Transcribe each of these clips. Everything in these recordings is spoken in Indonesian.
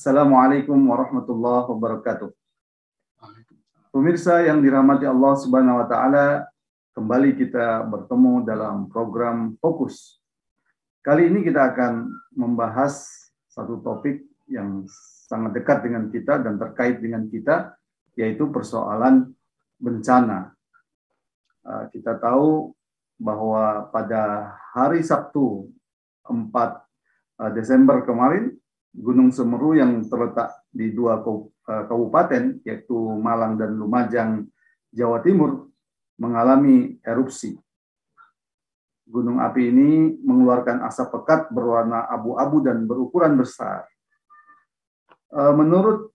Assalamualaikum warahmatullahi wabarakatuh. Pemirsa yang dirahmati Allah Subhanahu wa taala, kembali kita bertemu dalam program Fokus. Kali ini kita akan membahas satu topik yang sangat dekat dengan kita dan terkait dengan kita yaitu persoalan bencana. Ah, kita tahu bahwa pada hari Sabtu 4 ah, Desember kemarin Gunung Semeru yang terletak di dua eh, kabupaten, yaitu Malang dan Lumajang, Jawa Timur, mengalami erupsi. Gunung api ini mengeluarkan asap pekat berwarna abu-abu dan berukuran besar. Eh, menurut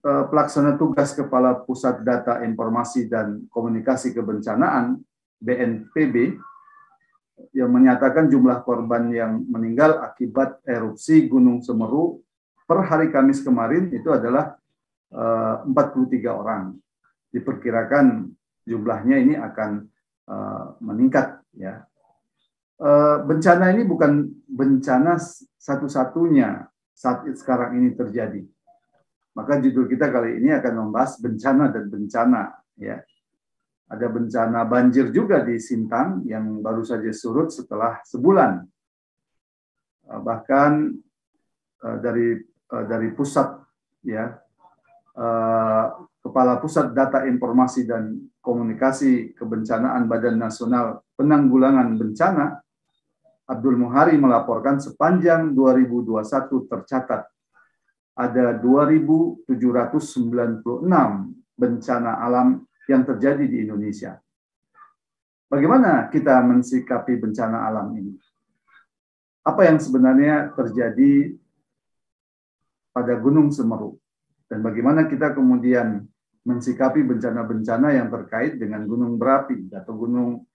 eh, pelaksana tugas Kepala Pusat Data Informasi dan Komunikasi Kebencanaan, BNPB, yang menyatakan jumlah korban yang meninggal akibat erupsi Gunung Semeru per hari Kamis kemarin itu adalah 43 eh, orang. Diperkirakan jumlahnya ini akan eh, meningkat ya. Eh, bencana ini bukan bencana satu-satunya saat sekarang ini terjadi. Maka judul kita kali ini akan membahas bencana dan bencana ya ada bencana banjir juga di Sintang yang baru saja surut setelah sebulan. Eh, bahkan eh, dari eh, dari pusat ya kepala pusat data informasi dan komunikasi kebencanaan Badan Nasional Penanggulangan Bencana Abdul Muhari melaporkan sepanjang 2021 tercatat ada 2.796 bencana alam yang terjadi di Indonesia. Bagaimana kita mensikapi bencana alam ini? Apa yang sebenarnya terjadi pada Gunung Semeru? Dan bagaimana kita kemudian mensikapi bencana-bencana yang terkait dengan gunung berapi atau gunung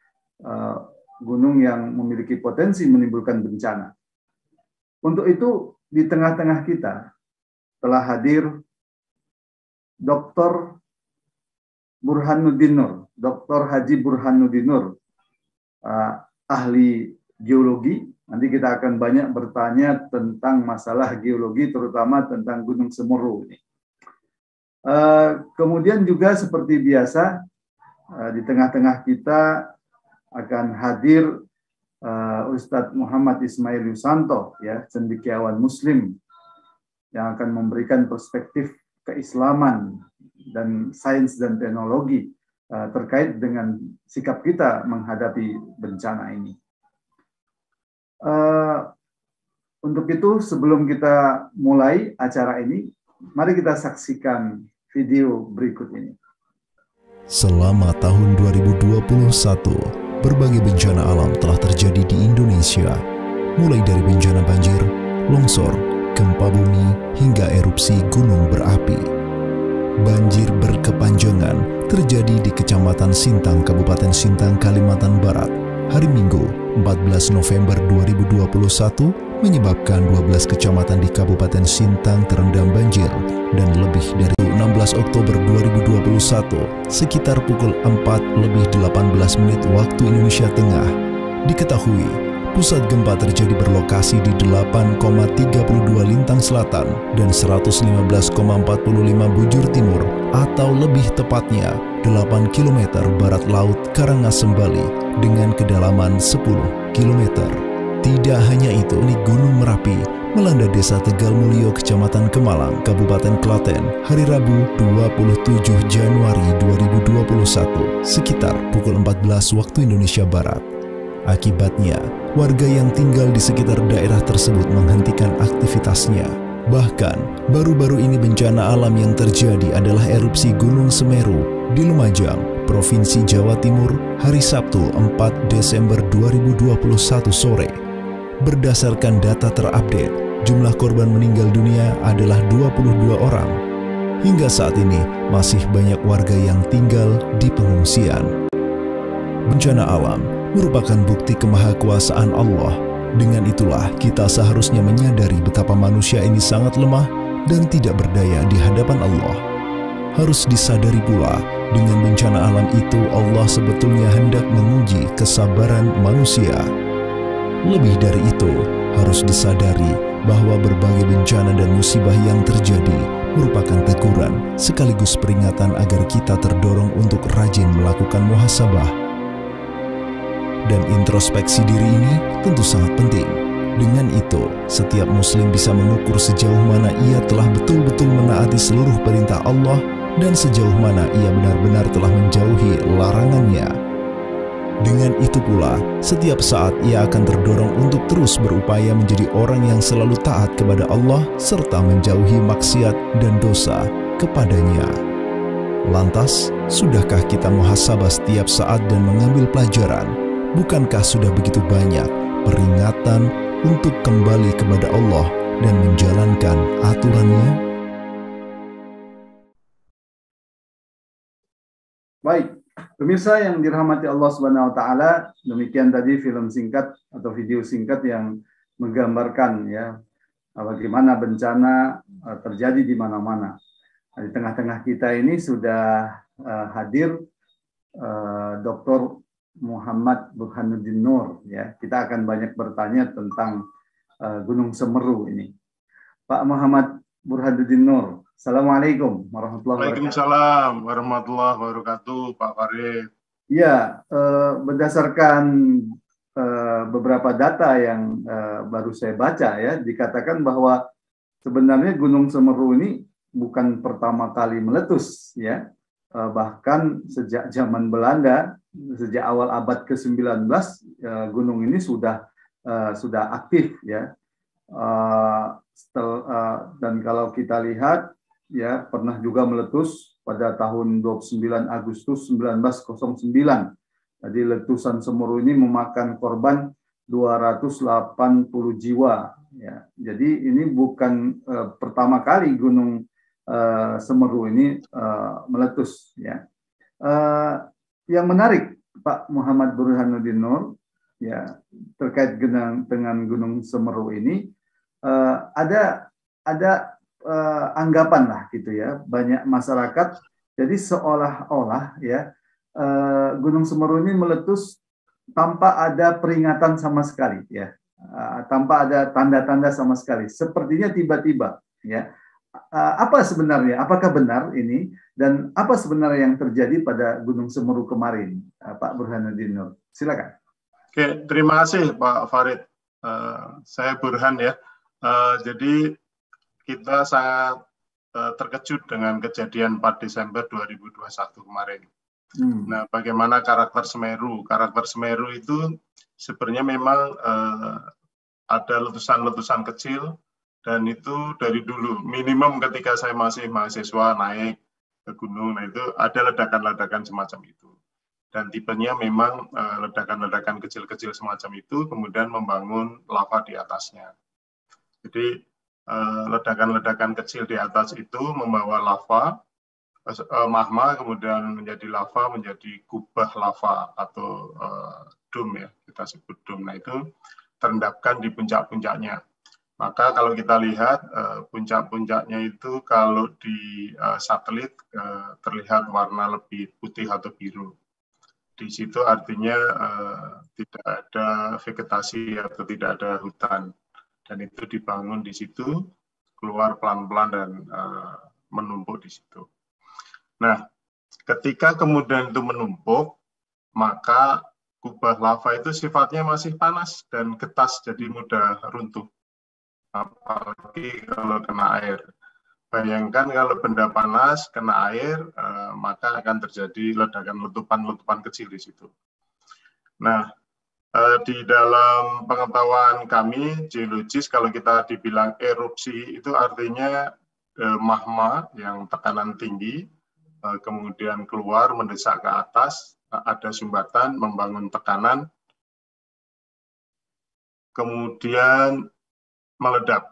uh, gunung yang memiliki potensi menimbulkan bencana. Untuk itu, di tengah-tengah kita telah hadir Dr. Burhanuddin Nur, Dr. Haji Burhanuddin Nur, uh, ahli geologi. Nanti kita akan banyak bertanya tentang masalah geologi, terutama tentang Gunung Semeru ini. Uh, kemudian juga seperti biasa uh, di tengah-tengah kita akan hadir uh, Ustadz Muhammad Ismail Yusanto, ya cendekiawan Muslim yang akan memberikan perspektif keislaman dan sains dan teknologi eh, terkait dengan sikap kita menghadapi bencana ini. Eh, untuk itu, sebelum kita mulai acara ini, mari kita saksikan video berikut ini. Selama tahun 2021, berbagai bencana alam telah terjadi di Indonesia, mulai dari bencana banjir, longsor, gempa bumi, hingga erupsi gunung berapi. Banjir berkepanjangan terjadi di Kecamatan Sintang, Kabupaten Sintang, Kalimantan Barat. Hari Minggu, 14 November 2021 menyebabkan 12 kecamatan di Kabupaten Sintang terendam banjir dan lebih dari 16 Oktober 2021 sekitar pukul 4 lebih 18 menit waktu Indonesia Tengah diketahui Pusat gempa terjadi berlokasi di 8,32 lintang selatan dan 115,45 bujur timur atau lebih tepatnya 8 km barat laut Karangasem Bali dengan kedalaman 10 km. Tidak hanya itu, di Gunung Merapi melanda desa Tegal Mulyo, Kecamatan Kemalang, Kabupaten Klaten, hari Rabu 27 Januari 2021, sekitar pukul 14 waktu Indonesia Barat. Akibatnya, warga yang tinggal di sekitar daerah tersebut menghentikan aktivitasnya. Bahkan, baru-baru ini bencana alam yang terjadi adalah erupsi Gunung Semeru di Lumajang, Provinsi Jawa Timur, hari Sabtu 4 Desember 2021 sore. Berdasarkan data terupdate, jumlah korban meninggal dunia adalah 22 orang. Hingga saat ini, masih banyak warga yang tinggal di pengungsian. Bencana alam merupakan bukti kemahakuasaan Allah. Dengan itulah kita seharusnya menyadari betapa manusia ini sangat lemah dan tidak berdaya di hadapan Allah. Harus disadari pula, dengan bencana alam itu Allah sebetulnya hendak menguji kesabaran manusia. Lebih dari itu, harus disadari bahwa berbagai bencana dan musibah yang terjadi merupakan teguran sekaligus peringatan agar kita terdorong untuk rajin melakukan muhasabah dan introspeksi diri ini tentu sangat penting. Dengan itu, setiap muslim bisa mengukur sejauh mana ia telah betul-betul menaati seluruh perintah Allah dan sejauh mana ia benar-benar telah menjauhi larangannya. Dengan itu pula, setiap saat ia akan terdorong untuk terus berupaya menjadi orang yang selalu taat kepada Allah serta menjauhi maksiat dan dosa kepadanya. Lantas, sudahkah kita muhasabah setiap saat dan mengambil pelajaran bukankah sudah begitu banyak peringatan untuk kembali kepada Allah dan menjalankan aturannya? Baik, pemirsa yang dirahmati Allah Subhanahu wa taala, demikian tadi film singkat atau video singkat yang menggambarkan ya bagaimana bencana eh, terjadi di mana-mana. Di tengah-tengah kita ini sudah eh, hadir eh, Dr. Muhammad Burhanuddin Nur ya. Kita akan banyak bertanya tentang uh, Gunung Semeru ini. Pak Muhammad Burhanuddin Nur, Assalamualaikum warahmatullahi wabarakatuh. Waalaikumsalam warahmatullahi wabarakatuh, Pak Farid. Ya, eh, berdasarkan eh, beberapa data yang eh, baru saya baca ya, dikatakan bahwa sebenarnya Gunung Semeru ini bukan pertama kali meletus ya, eh, bahkan sejak zaman Belanda sejak awal abad ke-19 eh, gunung ini sudah eh, sudah aktif ya. Eh, dan kalau kita lihat ya pernah juga meletus pada tahun 29 Agustus 1909. Jadi letusan Semeru ini memakan korban 280 jiwa ya. Jadi ini bukan uh, pertama kali gunung uh, Semeru ini uh, meletus ya. Uh, yang menarik Pak Muhammad Burhanuddin Nur ya terkait dengan, dengan Gunung Semeru ini uh, ada ada uh, anggapan lah gitu ya banyak masyarakat jadi seolah-olah ya uh, Gunung Semeru ini meletus tanpa ada peringatan sama sekali ya uh, tanpa ada tanda-tanda sama sekali sepertinya tiba-tiba ya Eh, apa sebenarnya, apakah benar ini, dan apa sebenarnya yang terjadi pada Gunung Semeru kemarin, eh, Pak Burhanuddin Nur? Silakan. Oke, terima kasih Pak Farid. Uh, saya Burhan ya. Uh, jadi kita sangat uh, terkejut dengan kejadian 4 Desember 2021 kemarin. Hmm. Nah, bagaimana karakter Semeru? Karakter Semeru itu sebenarnya memang uh, ada letusan-letusan kecil dan itu dari dulu minimum ketika saya masih mahasiswa naik ke gunung nah itu ada ledakan-ledakan semacam itu dan tipenya memang eh, ledakan-ledakan kecil-kecil semacam itu kemudian membangun lava di atasnya jadi eh, ledakan-ledakan kecil di atas itu membawa lava eh, magma kemudian menjadi lava menjadi kubah lava atau dome ya kita sebut dom nah itu terendapkan di puncak-puncaknya maka kalau kita lihat eh, puncak-puncaknya itu kalau di eh, satelit eh, terlihat warna lebih putih atau biru. Di situ artinya tidak ada vegetasi atau tidak ada hutan. Dan itu dibangun di situ, keluar pelan-pelan dan menumpuk di situ. Nah, ketika kemudian itu menumpuk, maka kubah lava itu sifatnya masih panas dan getas, jadi mudah runtuh apalagi kalau kena air. Bayangkan kalau benda panas kena air, eh, maka akan terjadi ledakan letupan-letupan kecil di situ. Nah, eh, di dalam pengetahuan kami geologis, kalau kita dibilang erupsi itu artinya eh, mahma yang tekanan tinggi, eh, kemudian keluar mendesak ke atas, eh, ada sumbatan, membangun tekanan, kemudian meledak.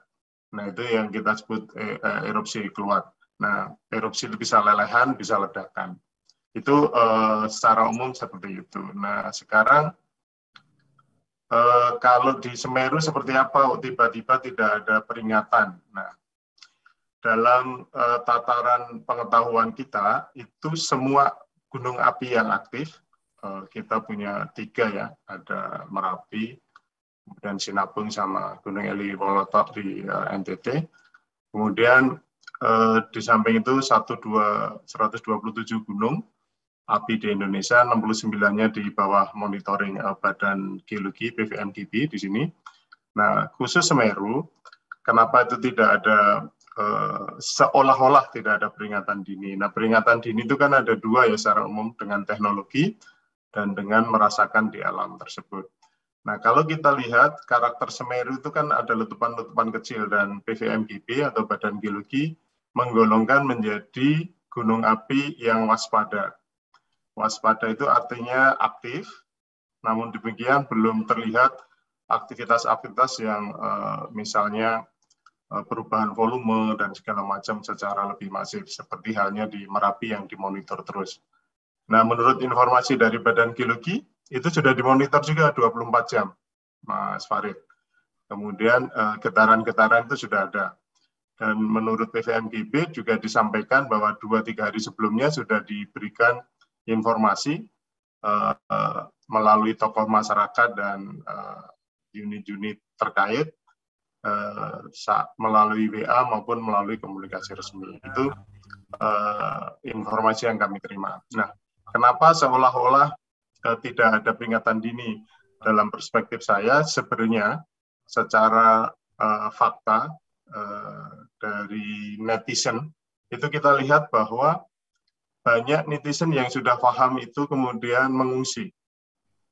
Nah, itu yang kita sebut eh, eh, erupsi keluar. Nah, erupsi itu bisa lelehan, bisa ledakan. Itu eh, secara umum seperti itu. Nah, sekarang eh, kalau di Semeru seperti apa? Oh, tiba-tiba tidak ada peringatan. Nah, dalam eh, tataran pengetahuan kita, itu semua gunung api yang aktif, eh, kita punya tiga ya, ada Merapi, dan Sinabung sama Gunung Eli Wolotok di uh, eh, NTT. Kemudian uh, di samping itu puluh 127 gunung api di Indonesia, 69-nya di bawah monitoring uh, Badan Geologi PVMGB di sini. Nah, khusus Semeru, kenapa itu tidak ada seolah-olah tidak ada peringatan dini. Nah, peringatan dini itu kan ada dua ya secara umum dengan teknologi dan dengan merasakan di alam tersebut. Nah, kalau kita lihat karakter Semeru itu kan ada letupan-letupan kecil dan PVMBG atau Badan Geologi menggolongkan menjadi gunung api yang waspada. Waspada itu artinya aktif, namun demikian belum terlihat aktivitas-aktivitas yang eh, misalnya eh, perubahan volume dan segala macam secara lebih masif seperti halnya di Merapi yang dimonitor terus. Nah, menurut informasi dari Badan Geologi, itu sudah dimonitor juga 24 jam, Mas Farid. Kemudian eh, getaran-getaran itu sudah ada. Dan menurut PVMGB juga disampaikan bahwa 2-3 hari sebelumnya sudah diberikan informasi eh, melalui tokoh masyarakat dan eh, unit-unit terkait uh, melalui WA maupun melalui komunikasi resmi. Itu uh, informasi yang kami terima. Nah, kenapa seolah-olah Eh, tidak ada peringatan dini dalam perspektif saya sebenarnya secara eh, fakta eh, dari netizen itu kita lihat bahwa banyak netizen yang sudah paham itu kemudian mengungsi.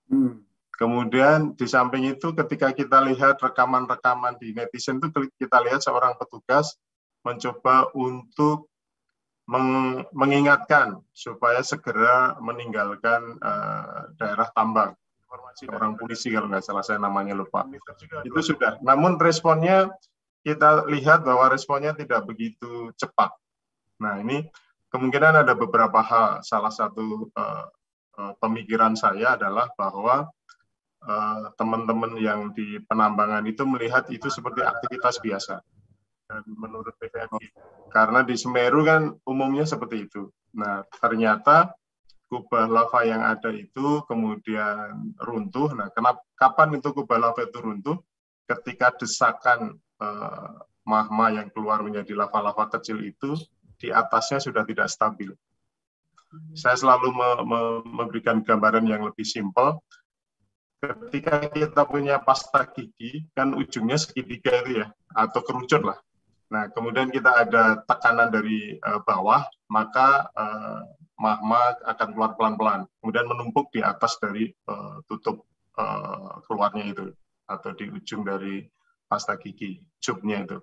Hmm. Kemudian di samping itu ketika kita lihat rekaman-rekaman di netizen itu kita lihat seorang petugas mencoba untuk mengingatkan supaya segera meninggalkan uh, daerah tambang. Informasi orang polisi kalau nggak salah saya namanya lupa. Itu sudah. Namun responnya kita lihat bahwa responnya tidak begitu cepat. Nah ini kemungkinan ada beberapa hal. Salah satu uh, uh, pemikiran saya adalah bahwa teman-teman uh, teman -teman yang di penambangan itu melihat itu seperti aktivitas biasa menurut BVMI. Karena di Semeru kan umumnya seperti itu. Nah, ternyata kubah lava yang ada itu kemudian runtuh. Nah, kenapa kapan itu kubah lava itu runtuh? Ketika desakan eh, magma yang keluar menjadi lava-lava kecil itu di atasnya sudah tidak stabil. Saya selalu me me memberikan gambaran yang lebih simpel. Ketika kita punya pasta gigi, kan ujungnya segitiga itu ya, atau kerucut lah. Nah, kemudian kita ada tekanan dari uh, bawah, maka uh, magma akan keluar pelan-pelan, kemudian menumpuk di atas dari uh, tutup uh, keluarnya itu atau di ujung dari pasta gigi, jubnya itu.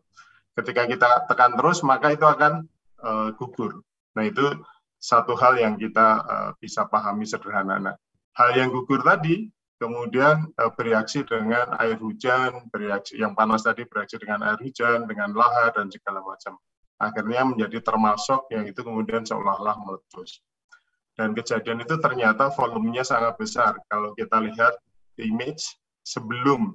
Ketika kita tekan terus, maka itu akan uh, gugur. Nah, itu satu hal yang kita uh, bisa pahami sederhana. Nah, hal yang gugur tadi kemudian eh, bereaksi dengan air hujan, bereaksi yang panas tadi bereaksi dengan air hujan, dengan lahar dan segala macam. Akhirnya menjadi termasuk yang itu kemudian seolah-olah meletus. Dan kejadian itu ternyata volumenya sangat besar. Kalau kita lihat image sebelum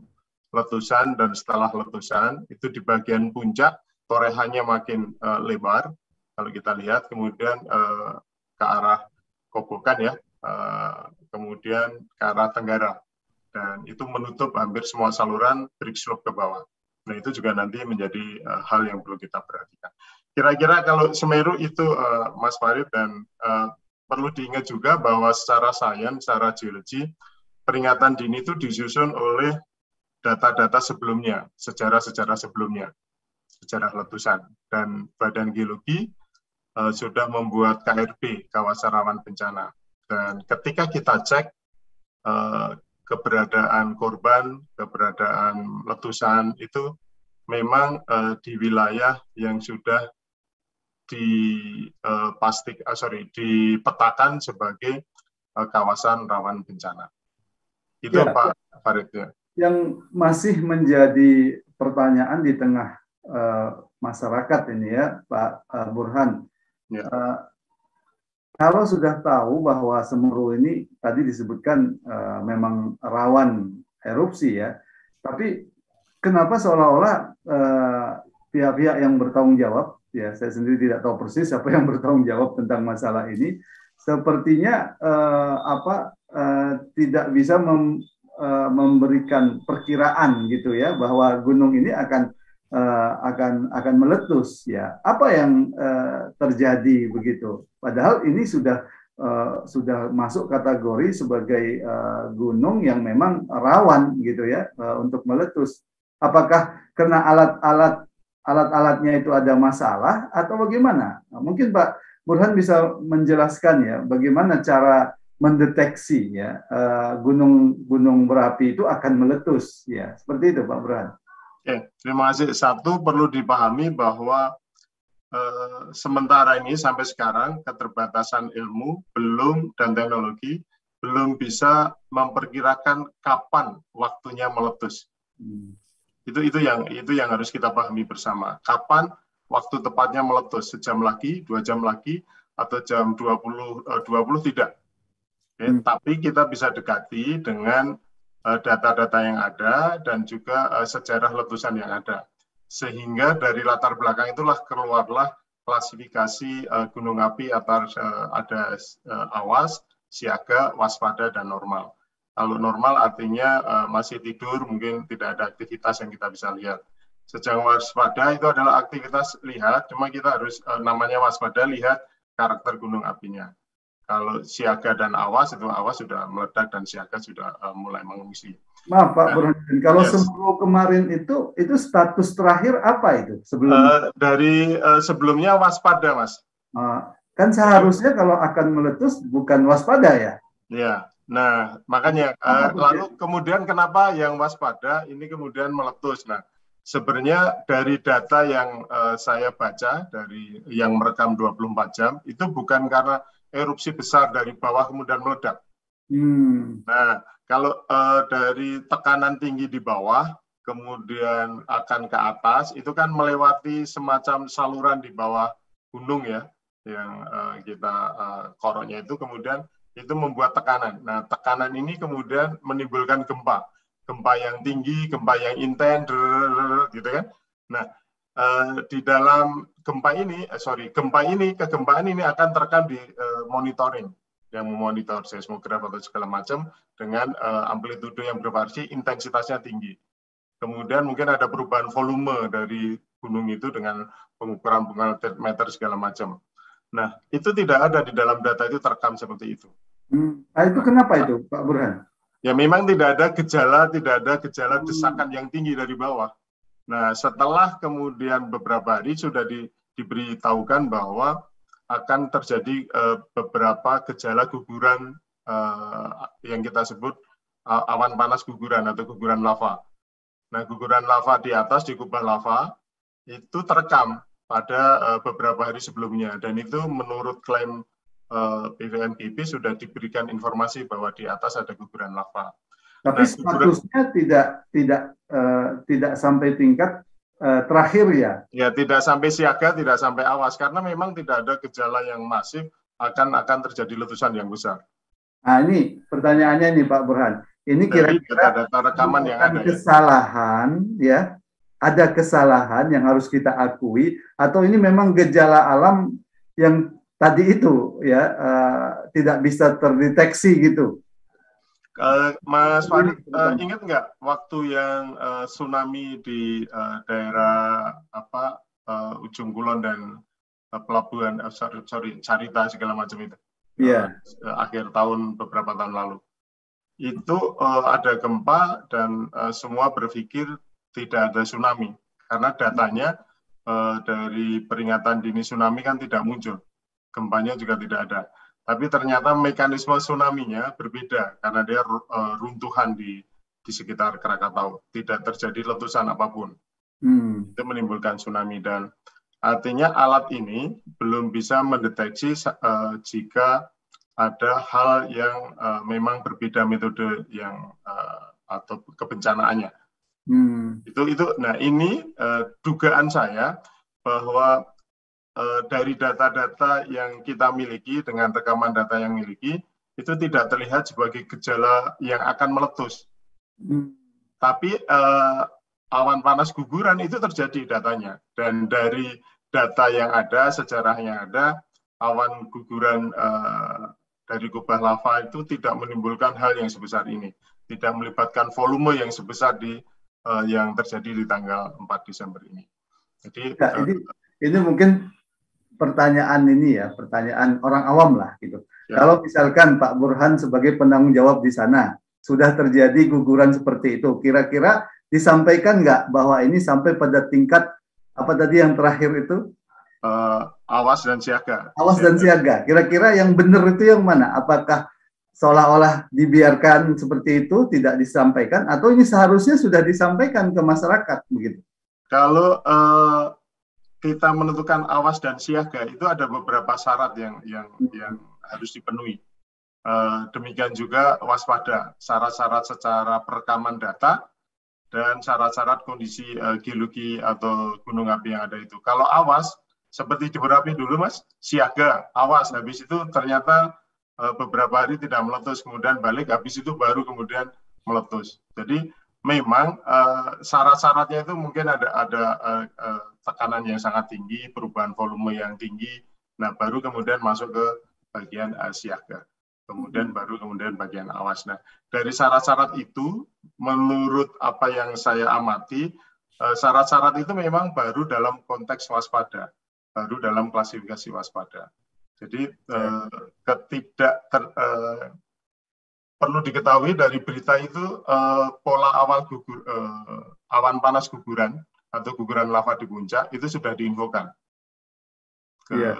letusan dan setelah letusan, itu di bagian puncak torehannya makin uh, lebar. Kalau kita lihat kemudian uh, ke arah kobokan ya, uh, kemudian ke arah tenggara. Dan itu menutup hampir semua saluran trik slope ke bawah. Nah itu juga nanti menjadi uh, hal yang perlu kita perhatikan. Kira-kira kalau Semeru itu uh, Mas Farid dan uh, perlu diingat juga bahwa secara sains, secara geologi, peringatan dini itu disusun oleh data-data sebelumnya, sejarah-sejarah sebelumnya, sejarah letusan. Dan Badan Geologi uh, sudah membuat KRB, Kawasan Rawan Bencana. Dan ketika kita cek uh, keberadaan korban, keberadaan letusan itu memang uh, di wilayah yang sudah dipastik, eh, sorry, dipetakan sebagai uh, kawasan rawan bencana. Itu ya, Pak Farid ya. Yang masih menjadi pertanyaan di tengah uh, masyarakat ini ya Pak uh, Burhan. Ya. Uh, kalau sudah tahu bahwa Semeru ini tadi disebutkan uh, memang rawan erupsi ya, tapi kenapa seolah-olah pihak eh, pihak-pihak yang bertanggung jawab, ya saya sendiri tidak tahu persis siapa yang bertanggung jawab tentang masalah ini, sepertinya uh, apa uh, tidak bisa mem, uh, memberikan perkiraan gitu ya bahwa gunung ini akan uh, akan akan meletus ya apa yang uh, terjadi begitu padahal ini sudah uh, sudah masuk kategori sebagai uh, gunung yang memang rawan gitu ya uh, untuk meletus apakah karena alat-alat alat-alatnya itu ada masalah atau bagaimana nah, mungkin Pak Burhan bisa menjelaskan ya bagaimana cara mendeteksi ya gunung-gunung berapi itu akan meletus ya seperti itu Pak Burhan. Oke, terima kasih. Satu perlu dipahami bahwa e, sementara ini sampai sekarang keterbatasan ilmu belum dan teknologi belum bisa memperkirakan kapan waktunya meletus. Hmm. Itu itu yang itu yang harus kita pahami bersama. Kapan waktu tepatnya meletus? Sejam lagi, dua jam lagi, atau jam 20 20 eh, tidak. Okay. hmm. Tapi kita bisa dekati dengan Eh, data-data yang ada dan juga eh, sejarah letusan yang ada. Sehingga dari latar belakang itulah keluarlah klasifikasi eh, gunung api atas ada awas, siaga, waspada, dan normal. Kalau normal artinya masih tidur, mungkin tidak ada aktivitas yang kita bisa lihat. Sejauh waspada itu adalah aktivitas lihat, cuma kita harus namanya waspada lihat karakter gunung apinya. Kalau siaga dan awas itu awas sudah meledak dan siaga sudah uh, mulai mengungsi. Maaf Pak Burhanuddin, kalau yes. sembuh kemarin itu itu status terakhir apa itu sebelum uh, dari uh, sebelumnya waspada mas. Uh, kan seharusnya kalau akan meletus bukan waspada ya. Ya, nah makanya uh, lalu kemudian kenapa yang waspada ini kemudian meletus? Nah sebenarnya dari data yang uh, saya baca dari yang merekam 24 jam itu bukan karena erupsi besar dari bawah kemudian meledak. Hmm. Nah, kalau uh, dari tekanan tinggi di bawah kemudian akan ke atas itu kan melewati semacam saluran di bawah gunung ya yang uh, kita uh, eh, koroknya itu kemudian itu membuat tekanan. Nah, tekanan ini kemudian menimbulkan gempa. Gempa yang tinggi, gempa yang intens, gitu kan. Nah, uh, di dalam gempa ini, uh, sorry, gempa ini, kegempaan ini akan terekam di uh, monitoring yang memonitor seismograf atau segala macam dengan uh, amplitudo yang bervariasi, intensitasnya tinggi. Kemudian mungkin ada perubahan volume dari gunung itu dengan pengukuran pengukuran meter segala macam. Nah, itu tidak ada di dalam data itu terekam seperti itu. Hmm. Nah, itu kenapa itu, Pak Burhan? Ya memang tidak ada gejala, tidak ada gejala desakan hmm. yang tinggi dari bawah. Nah, setelah kemudian beberapa hari sudah di, diberitahukan bahwa akan terjadi uh, beberapa gejala guguran uh, yang kita sebut uh, awan panas guguran atau guguran lava. Nah, guguran lava di atas di kubah lava itu terekam pada uh, beberapa hari sebelumnya dan itu menurut klaim uh, PVMBP sudah diberikan informasi bahwa di atas ada guguran lava. Tapi nah, statusnya sudah... tidak tidak uh, tidak sampai tingkat eh, terakhir ya. Ya tidak sampai siaga, tidak sampai awas karena memang tidak ada gejala yang masif akan akan terjadi letusan yang besar. Nah ini pertanyaannya nih Pak Burhan, ini kira-kira rekaman yang ada ya. kesalahan ya. ya, ada kesalahan yang harus kita akui atau ini memang gejala alam yang tadi itu ya uh, tidak bisa terdeteksi gitu. Eh, Mas Farid, uh, ingat nggak waktu yang uh, tsunami di uh, daerah apa uh, ujung kulon dan uh, pelabuhan uh, sorry, sorry Carita segala macam itu? Iya. Yeah. Uh, akhir tahun beberapa tahun lalu itu uh, ada gempa dan uh, semua berpikir tidak ada tsunami karena datanya uh, dari peringatan dini tsunami kan tidak muncul, gempanya juga tidak ada. Tapi ternyata mekanisme tsunami-nya berbeda karena dia e, runtuhan di di sekitar Krakatau, tidak terjadi letusan apapun. Hmm. Itu menimbulkan tsunami dan artinya alat ini belum bisa mendeteksi uh, jika ada hal yang uh, memang berbeda metode yang uh, atau kebencanaannya. Hmm. Itu itu. Nah ini uh, dugaan saya bahwa Eh, dari data-data yang kita miliki dengan rekaman data yang miliki itu tidak terlihat sebagai gejala yang akan meletus. Hmm. Tapi eh, awan panas guguran itu terjadi datanya dan dari data yang ada sejarahnya ada awan guguran eh, dari kubah lava itu tidak menimbulkan hal yang sebesar ini, tidak melibatkan volume yang sebesar di eh, yang terjadi di tanggal 4 Desember ini. Jadi nah, ini, ini mungkin pertanyaan ini ya, pertanyaan orang awam lah gitu. Ya. Kalau misalkan Pak Burhan sebagai penanggung jawab di sana sudah terjadi guguran seperti itu, kira-kira disampaikan nggak bahwa ini sampai pada tingkat apa tadi yang terakhir itu? Uh, awas dan siaga. Awas dan siaga. Kira-kira yang benar itu yang mana? Apakah seolah-olah dibiarkan seperti itu tidak disampaikan atau ini seharusnya sudah disampaikan ke masyarakat begitu? Kalau uh, kita menentukan awas dan siaga itu ada beberapa syarat yang yang yang harus dipenuhi. Eh, demikian juga waspada, syarat-syarat secara perekaman data dan syarat-syarat kondisi eh, geologi atau gunung api yang ada itu. Kalau awas, seperti di berapi dulu mas, siaga, awas. Habis itu ternyata eh, beberapa hari tidak meletus, kemudian balik, habis itu baru kemudian meletus. Jadi memang syarat-syaratnya itu mungkin ada ada tekanan yang sangat tinggi, perubahan volume yang tinggi. Nah, baru kemudian masuk ke bagian uh, siaga. Kemudian hmm. baru kemudian bagian awas. Nah, dari syarat-syarat itu, menurut apa yang saya amati, eh, syarat-syarat itu memang baru dalam konteks waspada, baru dalam klasifikasi waspada. Jadi eh, ketidak ter, perlu diketahui dari berita itu pola awal gugur awan panas guguran atau guguran lava di puncak itu sudah diinfokan. ya.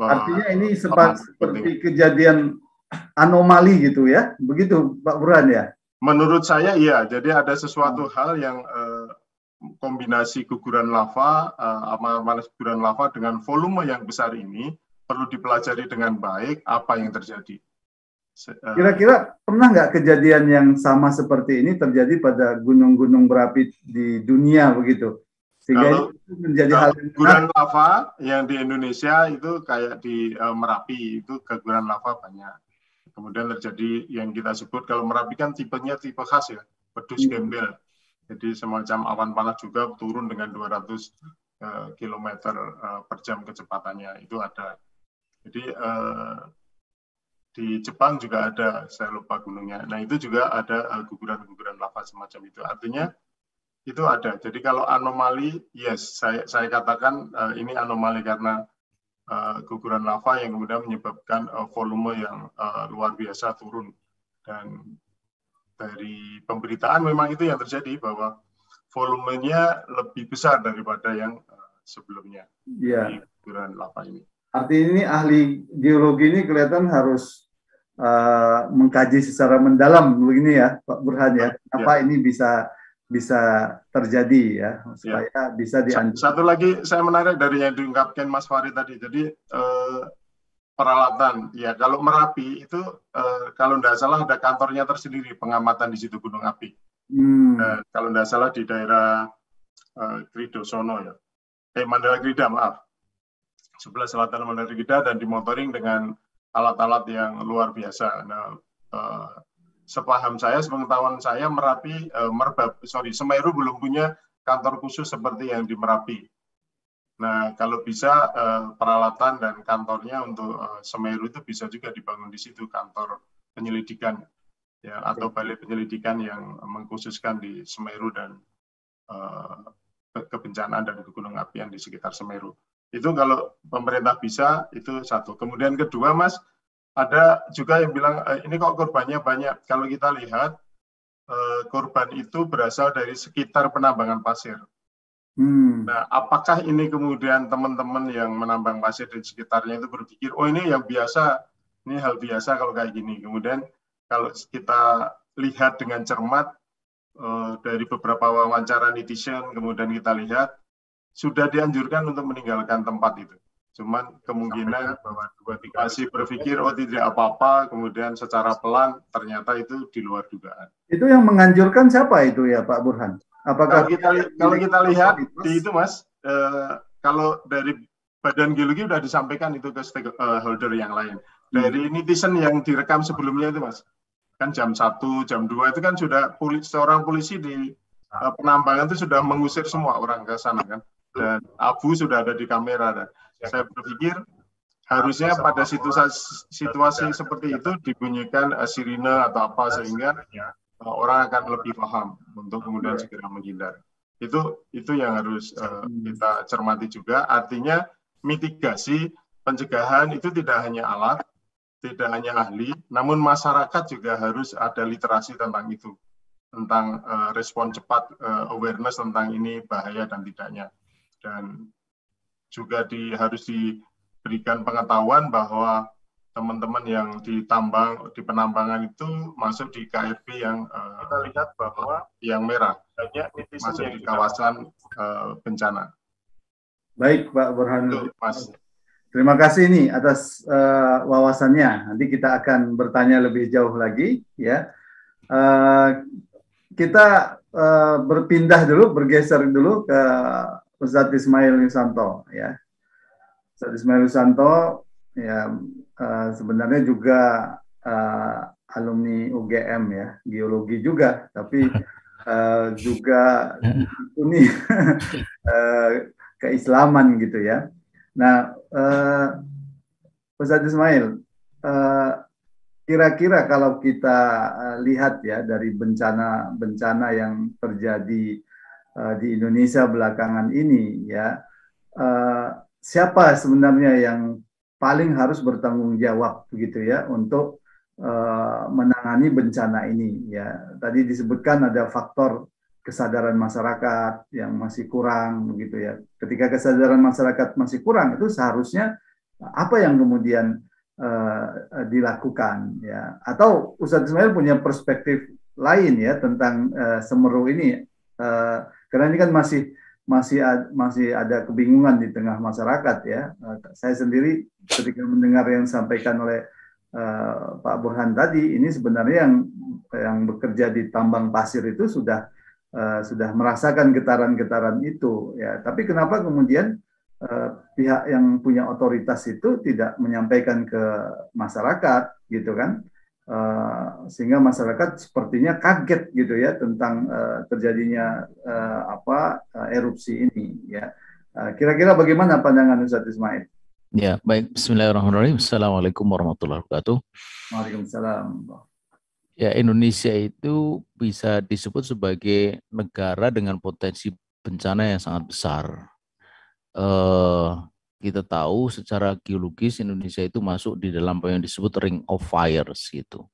Artinya ini sempat seperti kejadian anomali gitu ya, begitu Pak Burhan ya? Menurut saya iya, jadi ada sesuatu hmm. hal yang eh, kombinasi guguran lava, uh, eh, amal guguran lava dengan volume yang besar ini perlu dipelajari dengan baik apa yang terjadi. Eh, Kira-kira pernah nggak kejadian yang sama seperti ini terjadi pada gunung-gunung berapi di dunia begitu? Sehingga kalau, itu menjadi hal yang guguran lava yang di Indonesia itu kayak di uh, Merapi itu keguguran lava banyak. Kemudian terjadi yang kita sebut kalau Merapi kan tipenya tipe khas ya, pedus hmm. gembel. Jadi semacam awan panas juga turun dengan 200 uh, km uh, per jam kecepatannya itu ada. Jadi uh, di Jepang juga ada, saya lupa gunungnya. Nah itu juga ada eh, guguran-guguran lava semacam itu. Artinya itu ada. Jadi kalau anomali, yes, saya saya katakan uh, ini anomali karena uh, guguran lava yang kemudian menyebabkan uh, volume yang uh, luar biasa turun. Dan dari pemberitaan memang itu yang terjadi bahwa volumenya lebih besar daripada yang uh, sebelumnya yeah. di guguran lava ini. Artinya ini ahli geologi ini kelihatan harus uh, mengkaji secara mendalam begini ya Pak Burhan ya iya. apa ya. ini bisa bisa terjadi ya supaya ya. bisa dianjur. Satu lagi saya menarik dari yang diungkapkan Mas Fari tadi. Jadi eh, peralatan ya kalau Merapi itu eh, kalau tidak salah ada kantornya tersendiri pengamatan di situ Gunung Api. Hmm. Eh, kalau tidak salah di daerah eh, Sono ya. Eh Mandala Krida maaf. Sebelah selatan Mandala Krida dan dimotoring dengan alat-alat yang luar biasa. Nah, uh, sepaham saya, sepengetahuan saya Merapi, uh, Merbab, sorry, Semeru belum punya kantor khusus seperti yang di Merapi. Nah, kalau bisa uh, peralatan dan kantornya untuk uh, Semeru itu bisa juga dibangun di situ kantor penyelidikan ya atau balai penyelidikan yang mengkhususkan di Semeru dan uh, kebencanaan dan kegunung apian di sekitar Semeru. Itu kalau pemerintah bisa itu satu. Kemudian kedua, Mas, ada juga yang bilang e, ini kok korbannya banyak. Kalau kita lihat e, korban itu berasal dari sekitar penambangan pasir. Hmm. Nah, apakah ini kemudian teman-teman yang menambang pasir di sekitarnya itu berpikir, oh ini yang biasa, ini hal biasa kalau kayak gini. Kemudian kalau kita lihat dengan cermat e, dari beberapa wawancara netizen, kemudian kita lihat sudah dianjurkan untuk meninggalkan tempat itu. Cuman kemungkinan bahwa dua tiga masih berpikir oh tidak apa-apa, kemudian secara pelan ternyata itu di luar dugaan. Itu yang menganjurkan siapa itu ya Pak Burhan? Apakah kalau kita, kalau kita lihat di itu Mas, eh, kalau dari Badan Geologi sudah disampaikan itu ke stakeholder eh, yang lain. Hmm. Dari netizen yang direkam sebelumnya itu Mas, kan jam 1, jam 2 itu kan sudah polisi, seorang polisi di uh, penambangan itu sudah mengusir semua orang ke sana kan dan abu sudah ada di kamera. Dan ya. saya berpikir harusnya pada situasi, situasi ya. seperti itu dibunyikan eh, sirine atau apa ya, sehingga eh, orang akan lebih paham untuk kemudian segera menghindar. Itu itu yang harus eh, kita cermati juga. Artinya mitigasi pencegahan itu tidak hanya alat, tidak hanya ahli, namun masyarakat juga harus ada literasi tentang itu, tentang uh, respon cepat, uh, awareness tentang ini bahaya dan tidaknya dan juga di, harus diberikan pengetahuan bahwa teman-teman yang ditambang di penambangan itu masuk di KRP yang uh, kita lihat bahwa yang merah banyak masuk di kawasan uh, bencana. Baik Pak Burhan. Terima kasih ini atas uh, wawasannya. Nanti kita akan bertanya lebih jauh lagi ya. Uh, kita uh, berpindah dulu, bergeser dulu ke Ustadz Ismail Yusanto ya. Ustadz Ismail Yusanto ya uh, sebenarnya juga uh, alumni UGM ya, geologi juga, tapi uh, juga ini uh, keislaman gitu ya. Nah, uh, Ustadz Ismail, uh, kira-kira kalau kita lihat ya dari bencana-bencana yang terjadi Eh, di Indonesia belakangan ini ya uh, siapa sebenarnya yang paling harus bertanggung jawab begitu ya untuk uh, menangani bencana ini ya tadi disebutkan ada faktor kesadaran masyarakat yang masih kurang begitu ya ketika kesadaran masyarakat masih kurang itu seharusnya apa yang kemudian dilakukan ya atau Ustadz Ismail punya perspektif lain ya tentang uh, Semeru ini uh, karena ini kan masih masih masih ada kebingungan di tengah masyarakat ya. Eh, saya sendiri ketika mendengar yang disampaikan oleh uh, Pak Burhan tadi, ini sebenarnya yang yang bekerja di tambang pasir itu sudah uh, sudah merasakan getaran-getaran itu ya. Tapi kenapa kemudian uh, pihak yang punya otoritas itu tidak menyampaikan ke masyarakat gitu kan? Uh, sehingga masyarakat sepertinya kaget gitu ya tentang uh, terjadinya uh, apa uh, erupsi ini ya. kira kira-kira bagaimana pandangan Ustaz Ismail? Ya, baik. Bismillahirrahmanirrahim. Assalamualaikum warahmatullahi wabarakatuh. Waalaikumsalam. Ya, Indonesia itu bisa disebut sebagai negara dengan potensi bencana yang sangat besar. Uh, kita tahu secara geologis Indonesia itu masuk di dalam apa yang disebut ring of fires gitu.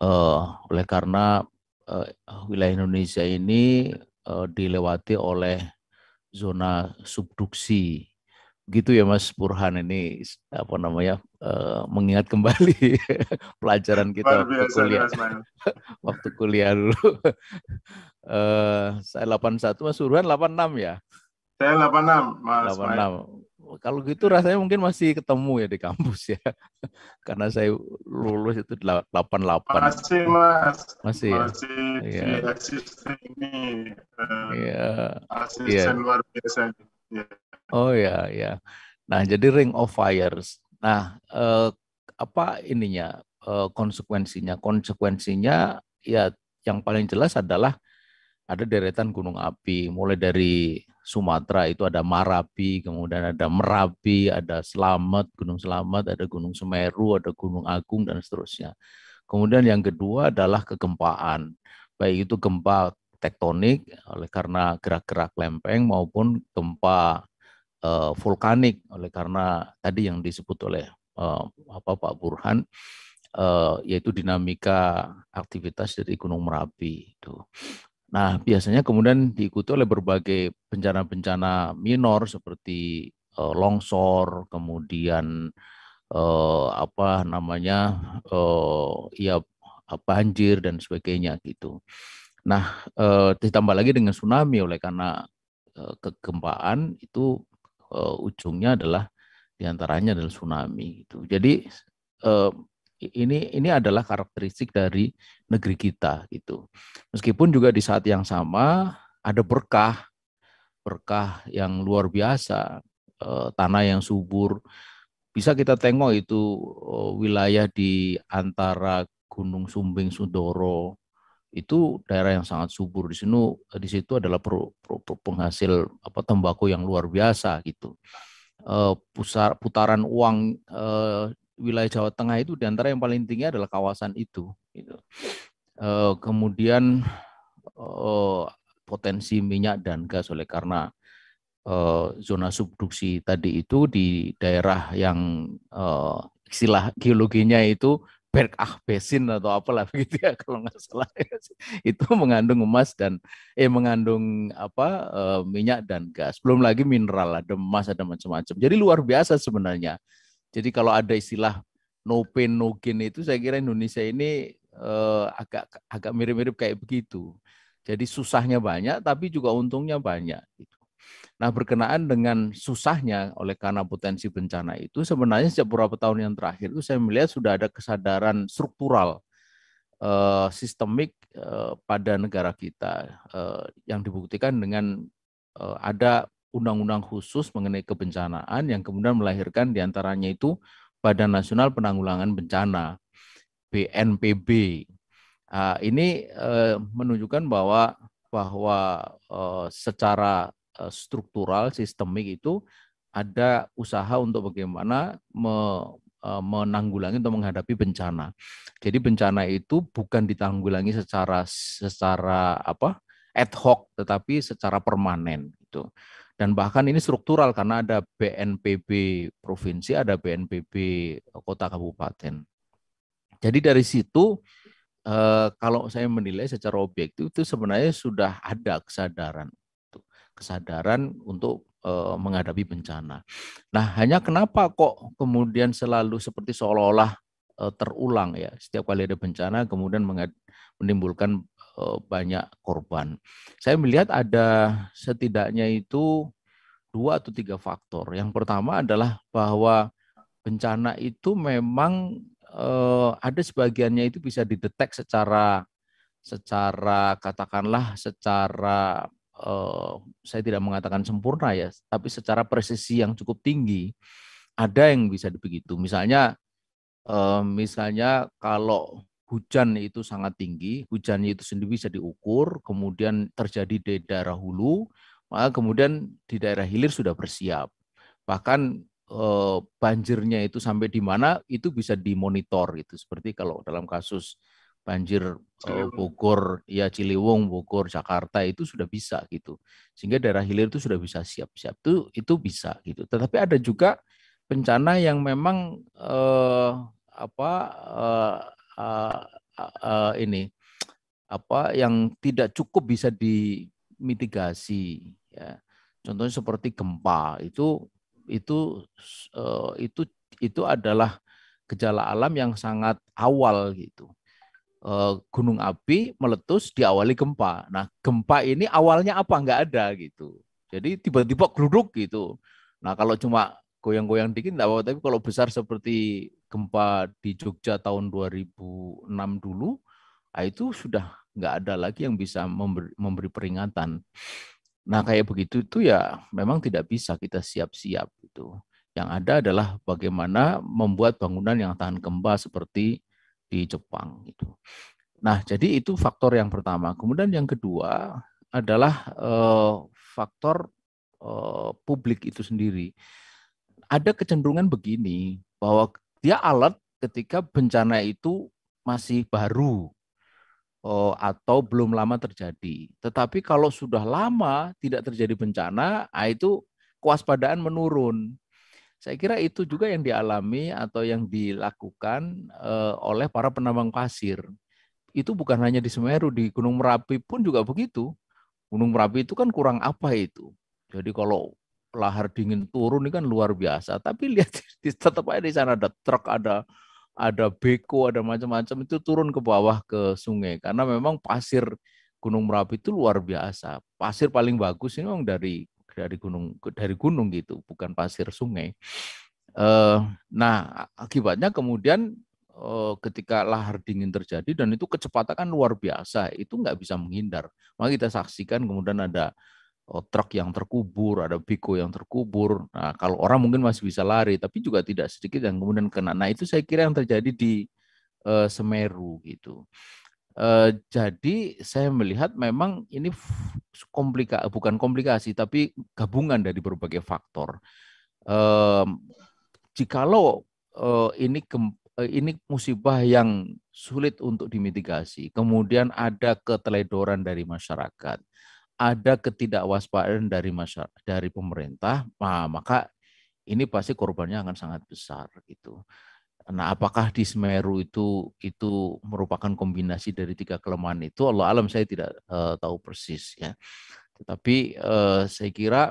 Uh, oleh karena uh, wilayah Indonesia ini uh, dilewati oleh zona subduksi gitu ya Mas Burhan ini apa namanya uh, mengingat kembali pelajaran kita waktu, biasa, waktu kuliah waktu kuliah dulu uh, saya 81 Mas Burhan 86 ya saya 86 Mas 86 kalau gitu rasanya mungkin masih ketemu ya di kampus ya. Karena saya lulus itu 88. Masih, Mas. Masih. Ya? Masih ya? di eh, iya. asisten iya. ini. Iya. Asisten ya. luar biasa. Ya. Oh ya, ya. Nah, jadi ring of fires. Nah, eh, apa ininya? Eh, konsekuensinya? Konsekuensinya ya yang paling jelas adalah ada deretan gunung api, mulai dari Sumatera itu ada Marapi, kemudian ada Merapi, ada Selamat, Gunung Selamat, ada Gunung Semeru, ada Gunung Agung, dan seterusnya. Kemudian yang kedua adalah kegempaan, baik itu gempa tektonik oleh karena gerak-gerak lempeng maupun gempa eh, vulkanik oleh karena tadi yang disebut oleh eh, apa Pak Burhan eh, yaitu dinamika aktivitas dari Gunung Merapi itu. Nah, biasanya kemudian diikuti oleh berbagai bencana-bencana minor seperti uh, longsor, kemudian uh, apa namanya uh, ya banjir dan sebagainya gitu. Nah, uh, ditambah lagi dengan tsunami oleh karena uh, kegempaan itu uh, ujungnya adalah diantaranya adalah tsunami gitu. Jadi uh, ini ini adalah karakteristik dari negeri kita gitu. Meskipun juga di saat yang sama ada berkah, berkah yang luar biasa, eh, tanah yang subur. Bisa kita tengok itu eh, wilayah di antara Gunung Sumbing Sudoro itu daerah yang sangat subur di sini di situ adalah pro, pro, pro penghasil apa tembakau yang luar biasa gitu. Uh, eh, pusar, putaran uang uh, wilayah Jawa Tengah itu diantara yang paling tinggi adalah kawasan itu. Gitu. E, kemudian e, potensi minyak dan gas oleh karena e, zona subduksi tadi itu di daerah yang e, istilah geologinya itu Berkah besin atau apalah begitu ya kalau nggak salah ya. itu mengandung emas dan eh mengandung apa minyak dan gas belum lagi mineral ada emas ada macam-macam jadi luar biasa sebenarnya jadi kalau ada istilah no pain no gain itu saya kira Indonesia ini eh, agak agak mirip-mirip kayak begitu. Jadi susahnya banyak tapi juga untungnya banyak gitu. Nah, berkenaan dengan susahnya oleh karena potensi bencana itu sebenarnya sejak beberapa tahun yang terakhir itu saya melihat sudah ada kesadaran struktural eh, sistemik eh, pada negara kita eh, yang dibuktikan dengan eh, ada undang-undang khusus mengenai kebencanaan yang kemudian melahirkan diantaranya itu Badan Nasional Penanggulangan Bencana BNPB. Ah, ini eh, menunjukkan bahwa bahwa eh, secara eh, struktural sistemik itu ada usaha untuk bagaimana menanggulangi atau menghadapi bencana. Jadi bencana itu bukan ditanggulangi secara secara apa ad hoc tetapi secara permanen itu. Dan bahkan ini struktural karena ada BNPB provinsi, ada BNPB kota kabupaten. Jadi dari situ eh, kalau saya menilai secara objektif itu sebenarnya sudah ada kesadaran kesadaran untuk eh, menghadapi bencana. Nah, hanya kenapa kok kemudian selalu seperti seolah-olah eh, terulang ya setiap kali ada bencana kemudian menimbulkan Eh, banyak korban. Saya melihat ada setidaknya itu dua atau tiga faktor. Yang pertama adalah bahwa bencana itu memang eh, ada sebagiannya itu bisa didetek secara secara katakanlah secara eh, saya tidak mengatakan sempurna ya, tapi secara presisi yang cukup tinggi ada yang bisa begitu. Misalnya eh, misalnya kalau hujan itu sangat tinggi, hujannya itu sendiri bisa diukur, kemudian terjadi di daerah hulu, maka kemudian di daerah hilir sudah bersiap. Bahkan eh, banjirnya itu sampai di mana itu bisa dimonitor itu seperti kalau dalam kasus banjir eh, Bogor, ya Ciliwung, Bogor, Jakarta itu sudah bisa gitu. Sehingga daerah hilir itu sudah bisa siap-siap. Itu itu bisa gitu. Tetapi ada juga bencana yang memang eh, apa eh, uh, uh, ini apa yang tidak cukup bisa dimitigasi ya. Contohnya seperti gempa itu itu uh, itu itu adalah gejala alam yang sangat awal gitu. Uh, gunung api meletus diawali gempa. Nah, gempa ini awalnya apa? Enggak ada gitu. Jadi tiba-tiba geruduk gitu. Nah, kalau cuma goyang-goyang dikit enggak apa-apa, tapi kalau besar seperti gempa di Jogja tahun 2006 dulu, ah, itu sudah nggak ada lagi yang bisa memberi, memberi peringatan. Nah kayak begitu itu ya memang tidak bisa kita siap-siap itu. Yang ada adalah bagaimana membuat bangunan yang tahan gempa seperti di Jepang itu. Nah jadi itu faktor yang pertama. Kemudian yang kedua adalah eh, faktor eh, publik itu sendiri ada kecenderungan begini bahwa dia alat ketika bencana itu masih baru oh, atau belum lama terjadi. Tetapi kalau sudah lama tidak terjadi bencana, ah, itu kewaspadaan menurun. Saya kira itu juga yang dialami atau yang dilakukan eh, oleh para penambang pasir. Itu bukan hanya di Semeru, di Gunung Merapi pun juga begitu. Gunung Merapi itu kan kurang apa itu. Jadi kalau lahar dingin turun ini kan luar biasa. Tapi lihat di, tetap aja di sana ada truk, ada ada beko, ada macam-macam itu turun ke bawah ke sungai karena memang pasir Gunung Merapi itu luar biasa. Pasir paling bagus ini memang dari dari gunung dari gunung gitu, bukan pasir sungai. Uh, nah akibatnya kemudian uh, ketika lahar dingin terjadi dan itu kecepatan kan luar biasa, itu nggak bisa menghindar. Maka kita saksikan kemudian ada Oh, truk yang terkubur, ada piko yang terkubur. Nah, kalau orang mungkin masih bisa lari, tapi juga tidak sedikit yang kemudian kena. Nah, itu saya kira yang terjadi di uh, Semeru gitu. Uh, jadi saya melihat memang ini komplika bukan komplikasi tapi gabungan dari berbagai faktor. Uh, jikalau uh, ini ini musibah yang sulit untuk dimitigasi, kemudian ada keteledoran dari masyarakat, ada ketidakwaspadaan dari masyarakat, dari pemerintah, maka ini pasti korbannya akan sangat besar gitu. Nah, apakah di Semeru itu itu merupakan kombinasi dari tiga kelemahan itu? Allah alam saya tidak uh, tahu persis ya. Tetapi uh, saya kira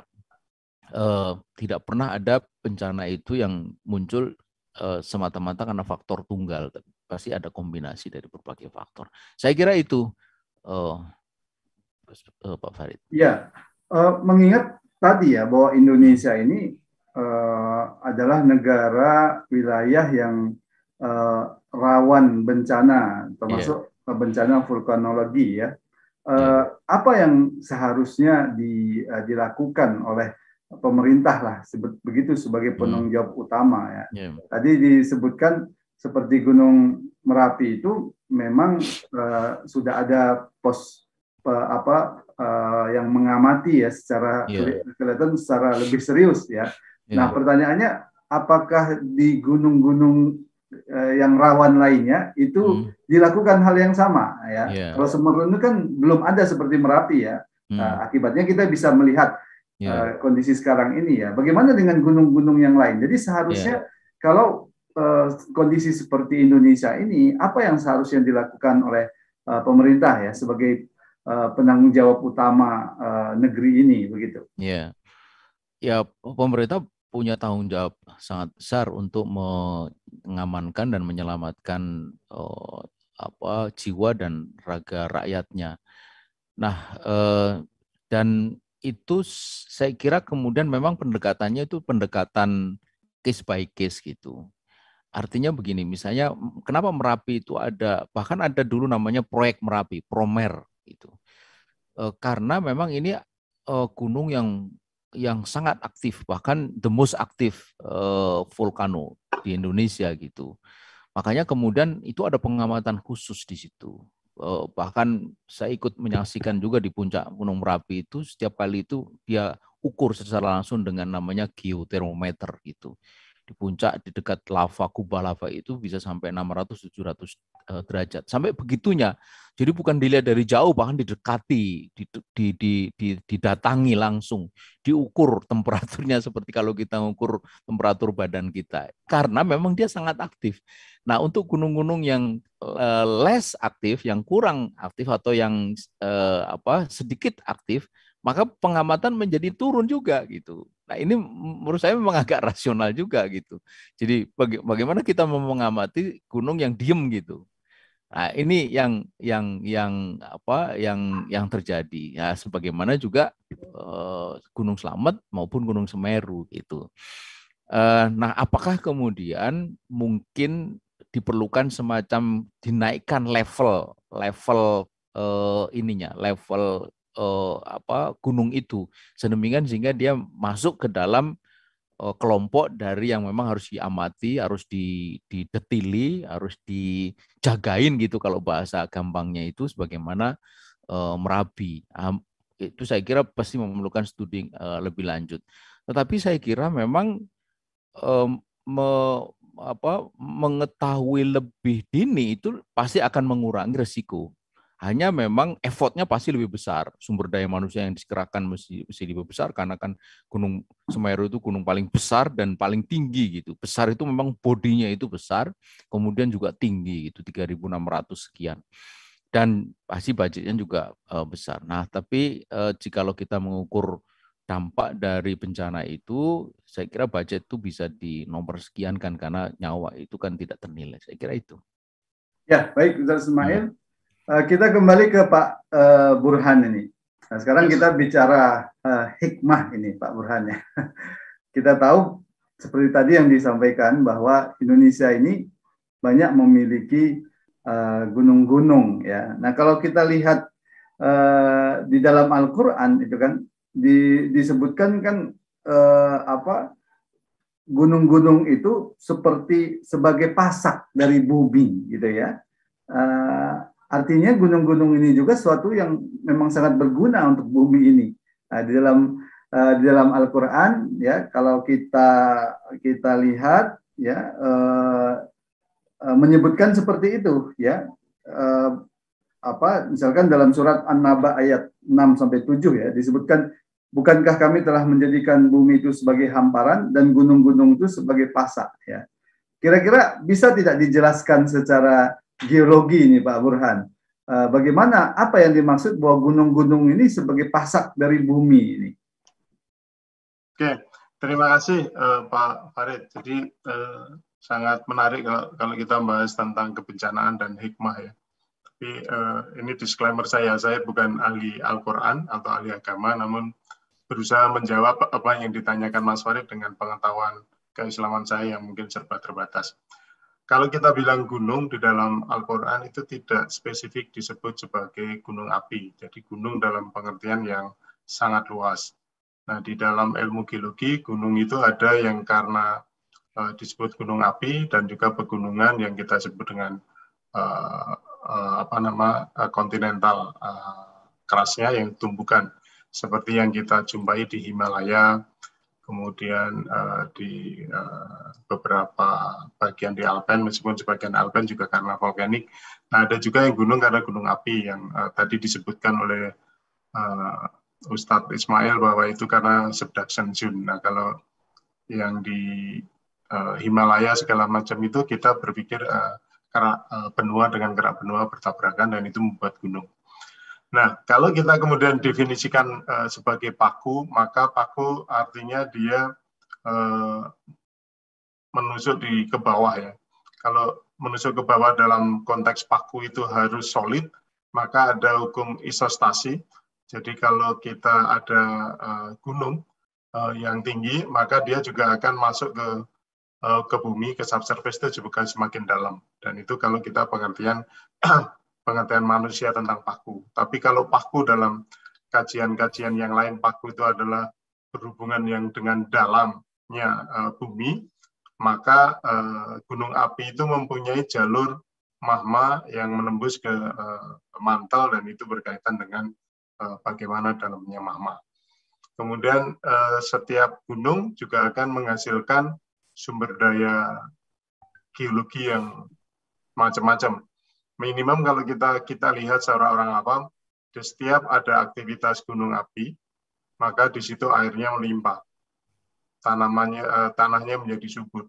uh, tidak pernah ada bencana itu yang muncul uh, semata-mata karena faktor tunggal. Pasti ada kombinasi dari berbagai faktor. Saya kira itu uh, uh, Pak Farid? Ya, uh, mengingat tadi ya bahwa Indonesia ini uh, adalah negara wilayah yang uh, rawan bencana, termasuk yeah. bencana vulkanologi ya. Uh, yeah. Apa yang seharusnya di, uh, dilakukan oleh pemerintah lah sebut, begitu sebagai hmm. penanggung jawab hmm. utama ya. Yeah. Tadi disebutkan seperti Gunung Merapi itu memang uh, sudah ada pos Eh, apa uh, yang mengamati ya secara yeah. Iya. kelihatan secara lebih serius ya. Yeah. Nah pertanyaannya apakah di gunung-gunung uh, yang rawan lainnya itu mm. dilakukan hal yang sama ya? Yeah. Kalau Semeru itu kan belum ada seperti Merapi ya. Mm. Nah, akibatnya kita bisa melihat yeah. Iya. uh, kondisi sekarang ini ya. Bagaimana dengan gunung-gunung yang lain? Jadi seharusnya yeah. kalau kondisi seperti Indonesia ini apa yang seharusnya dilakukan oleh pemerintah ya sebagai Eh, penanggung jawab utama uh, negeri ini begitu. Iya. Ya pemerintah punya tanggung jawab sangat besar untuk mengamankan dan menyelamatkan uh, apa jiwa dan raga rakyatnya. Nah, uh, dan itu saya kira kemudian memang pendekatannya itu pendekatan case by case gitu. Artinya begini, misalnya kenapa Merapi itu ada bahkan ada dulu namanya proyek Merapi, Promer itu e, eh, karena memang ini e, gunung yang yang sangat aktif bahkan the most aktif e, eh, vulkano di Indonesia gitu makanya kemudian itu ada pengamatan khusus di situ e, bahkan saya ikut menyaksikan juga di puncak Gunung Merapi itu setiap kali itu dia ukur secara langsung dengan namanya geotermometer gitu di puncak di dekat lava kubah lava itu bisa sampai 600 700 eh, derajat. Sampai begitunya. Jadi bukan dilihat dari jauh bahkan didekati, di, di, di, didatangi langsung, diukur temperaturnya seperti kalau kita ukur temperatur badan kita. Karena memang dia sangat aktif. Nah, untuk gunung-gunung yang eh, less aktif, yang kurang aktif atau yang eh, apa sedikit aktif maka pengamatan menjadi turun juga gitu. Nah ini menurut saya memang agak rasional juga gitu. Jadi baga bagaimana kita mengamati gunung yang diem gitu. Nah ini yang yang yang apa yang yang terjadi ya sebagaimana juga uh, Gunung Slamet maupun Gunung Semeru gitu. Uh, nah apakah kemudian mungkin diperlukan semacam dinaikkan level level uh, ininya level eh, apa gunung itu sedemikian sehingga dia masuk ke dalam uh, kelompok dari yang memang harus diamati, harus didetili, harus dijagain gitu kalau bahasa gampangnya itu sebagaimana eh, Merabi. Itu saya kira pasti memerlukan studi uh, lebih lanjut. Tetapi saya kira memang eh, me, apa mengetahui lebih dini itu pasti akan mengurangi resiko hanya memang effortnya pasti lebih besar. Sumber daya manusia yang dikerahkan mesti, mesti lebih besar karena kan Gunung Semeru itu gunung paling besar dan paling tinggi gitu. Besar itu memang bodinya itu besar, kemudian juga tinggi gitu 3.600 sekian. Dan pasti budgetnya juga uh, besar. Nah, tapi uh, eh, lo kita mengukur dampak dari bencana itu saya kira budget itu bisa di nomor sekian kan karena nyawa itu kan tidak ternilai saya kira itu ya baik Ustaz Ismail hmm. Eh, kita kembali ke Pak uh, Burhan ini. Nah, sekarang kita bicara uh, hikmah ini, Pak Burhan ya. kita tahu seperti tadi yang disampaikan bahwa Indonesia ini banyak memiliki gunung-gunung uh, ya. Nah, kalau kita lihat uh, di dalam Al-Qur'an itu kan di, disebutkan kan uh, apa gunung-gunung itu seperti sebagai pasak dari bumi gitu ya. Artinya gunung-gunung ini juga suatu yang memang sangat berguna untuk bumi ini. Nah, di dalam uh, di dalam Al-Qur'an ya kalau kita kita lihat ya uh, uh, menyebutkan seperti itu ya. Uh, apa misalkan dalam surat An-Naba ayat 6 sampai 7 ya disebutkan bukankah kami telah menjadikan bumi itu sebagai hamparan dan gunung-gunung itu sebagai pasak ya. Kira-kira bisa tidak dijelaskan secara geologi ini Pak Burhan. Eh, bagaimana apa yang dimaksud bahwa gunung-gunung ini sebagai pasak dari bumi ini? Oke, terima kasih uh, Pak Farid. Jadi uh, sangat menarik kalau, kalau kita membahas tentang kebencanaan dan hikmah ya. Tapi uh, ini disclaimer saya, saya bukan ahli Al-Quran atau ahli agama, namun berusaha menjawab apa yang ditanyakan Mas Farid dengan pengetahuan keislaman saya yang mungkin serba terbatas kalau kita bilang gunung di dalam Al-Quran itu tidak spesifik disebut sebagai gunung api. Jadi gunung dalam pengertian yang sangat luas. Nah, di dalam ilmu geologi, gunung itu ada yang karena uh, disebut gunung api dan juga pegunungan yang kita sebut dengan uh, uh, apa nama kontinental uh, uh, kerasnya yang tumbukan seperti yang kita jumpai di Himalaya, kemudian uh, di uh, beberapa bagian di Alpen, meskipun sebagian Alpen juga karena vulkanik. Nah, ada juga yang gunung karena gunung api yang uh, tadi disebutkan oleh uh, Ustadz Ismail bahwa itu karena subduction zone. Nah, kalau yang di uh, Himalaya segala macam itu kita berpikir uh, kerak, uh, benua dengan gerak benua bertabrakan dan itu membuat gunung. Nah, kalau kita kemudian definisikan uh, sebagai paku, maka paku artinya dia uh, menusuk di ke bawah ya. Kalau menusuk ke bawah dalam konteks paku itu harus solid, maka ada hukum isostasi. Jadi kalau kita ada uh, gunung uh, yang tinggi, maka dia juga akan masuk ke uh, ke bumi, ke subsurface itu juga semakin dalam. Dan itu kalau kita pengertian pengertian manusia tentang paku. Tapi kalau paku dalam kajian-kajian yang lain, paku itu adalah berhubungan yang dengan dalamnya uh, bumi, maka uh, gunung api itu mempunyai jalur mahma yang menembus ke uh, mantel dan itu berkaitan dengan uh, bagaimana dalamnya mahma. Kemudian uh, setiap gunung juga akan menghasilkan sumber daya geologi yang macam-macam minimum kalau kita kita lihat secara orang awam, di setiap ada aktivitas gunung api, maka di situ airnya melimpah, tanamannya eh, tanahnya menjadi subur.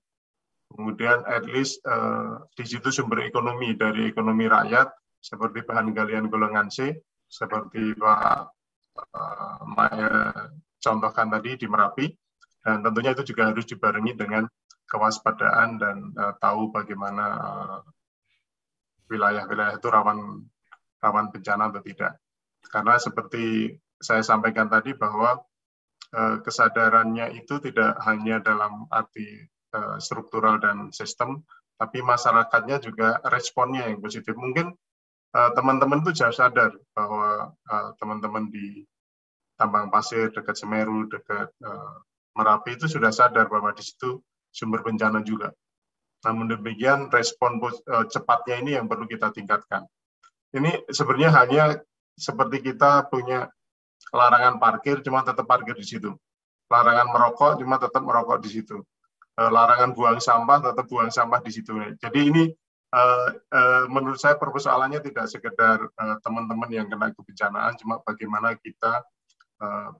Kemudian at least eh, di situ sumber ekonomi dari ekonomi rakyat seperti bahan galian golongan C, seperti Pak eh, Maya eh, contohkan tadi di Merapi, dan tentunya itu juga harus dibarengi dengan kewaspadaan dan uh, tahu bagaimana uh, wilayah-wilayah itu rawan rawan bencana atau tidak. Karena seperti saya sampaikan tadi bahwa eh, kesadarannya itu tidak hanya dalam arti eh, struktural dan sistem, tapi masyarakatnya juga responnya yang positif. Mungkin eh, teman-teman itu jauh sadar bahwa teman-teman di tambang pasir dekat Semeru, dekat Merapi itu sudah sadar bahwa di situ sumber bencana juga. Namun demikian respon eh, cepatnya ini yang perlu kita tingkatkan. Ini sebenarnya hanya seperti kita punya larangan parkir, cuma tetap parkir di situ. Larangan merokok, cuma tetap merokok di situ. Eh, larangan buang sampah, tetap buang sampah di situ. Jadi ini eh, menurut saya persoalannya tidak sekedar teman-teman yang kena kebencanaan, cuma bagaimana kita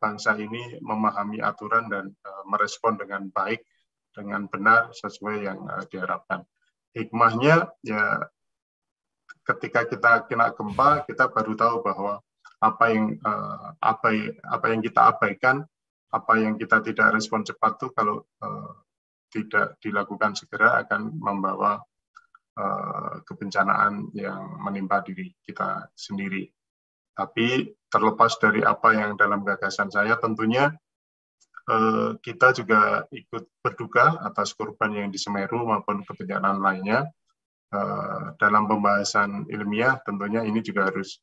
bangsa ini memahami aturan dan merespon dengan baik dengan benar sesuai yang uh, diharapkan. Hikmahnya ya ketika kita kena gempa kita baru tahu bahwa apa yang uh, eh, apa apa yang kita abaikan, apa yang kita tidak respon cepat tuh kalau uh, tidak dilakukan segera akan membawa uh, kebencanaan yang menimpa diri kita sendiri. Tapi terlepas dari apa yang dalam gagasan saya, tentunya Eh, kita juga ikut berduka atas korban yang di Semeru maupun kebencanaan lainnya. Eh, dalam pembahasan ilmiah tentunya ini juga harus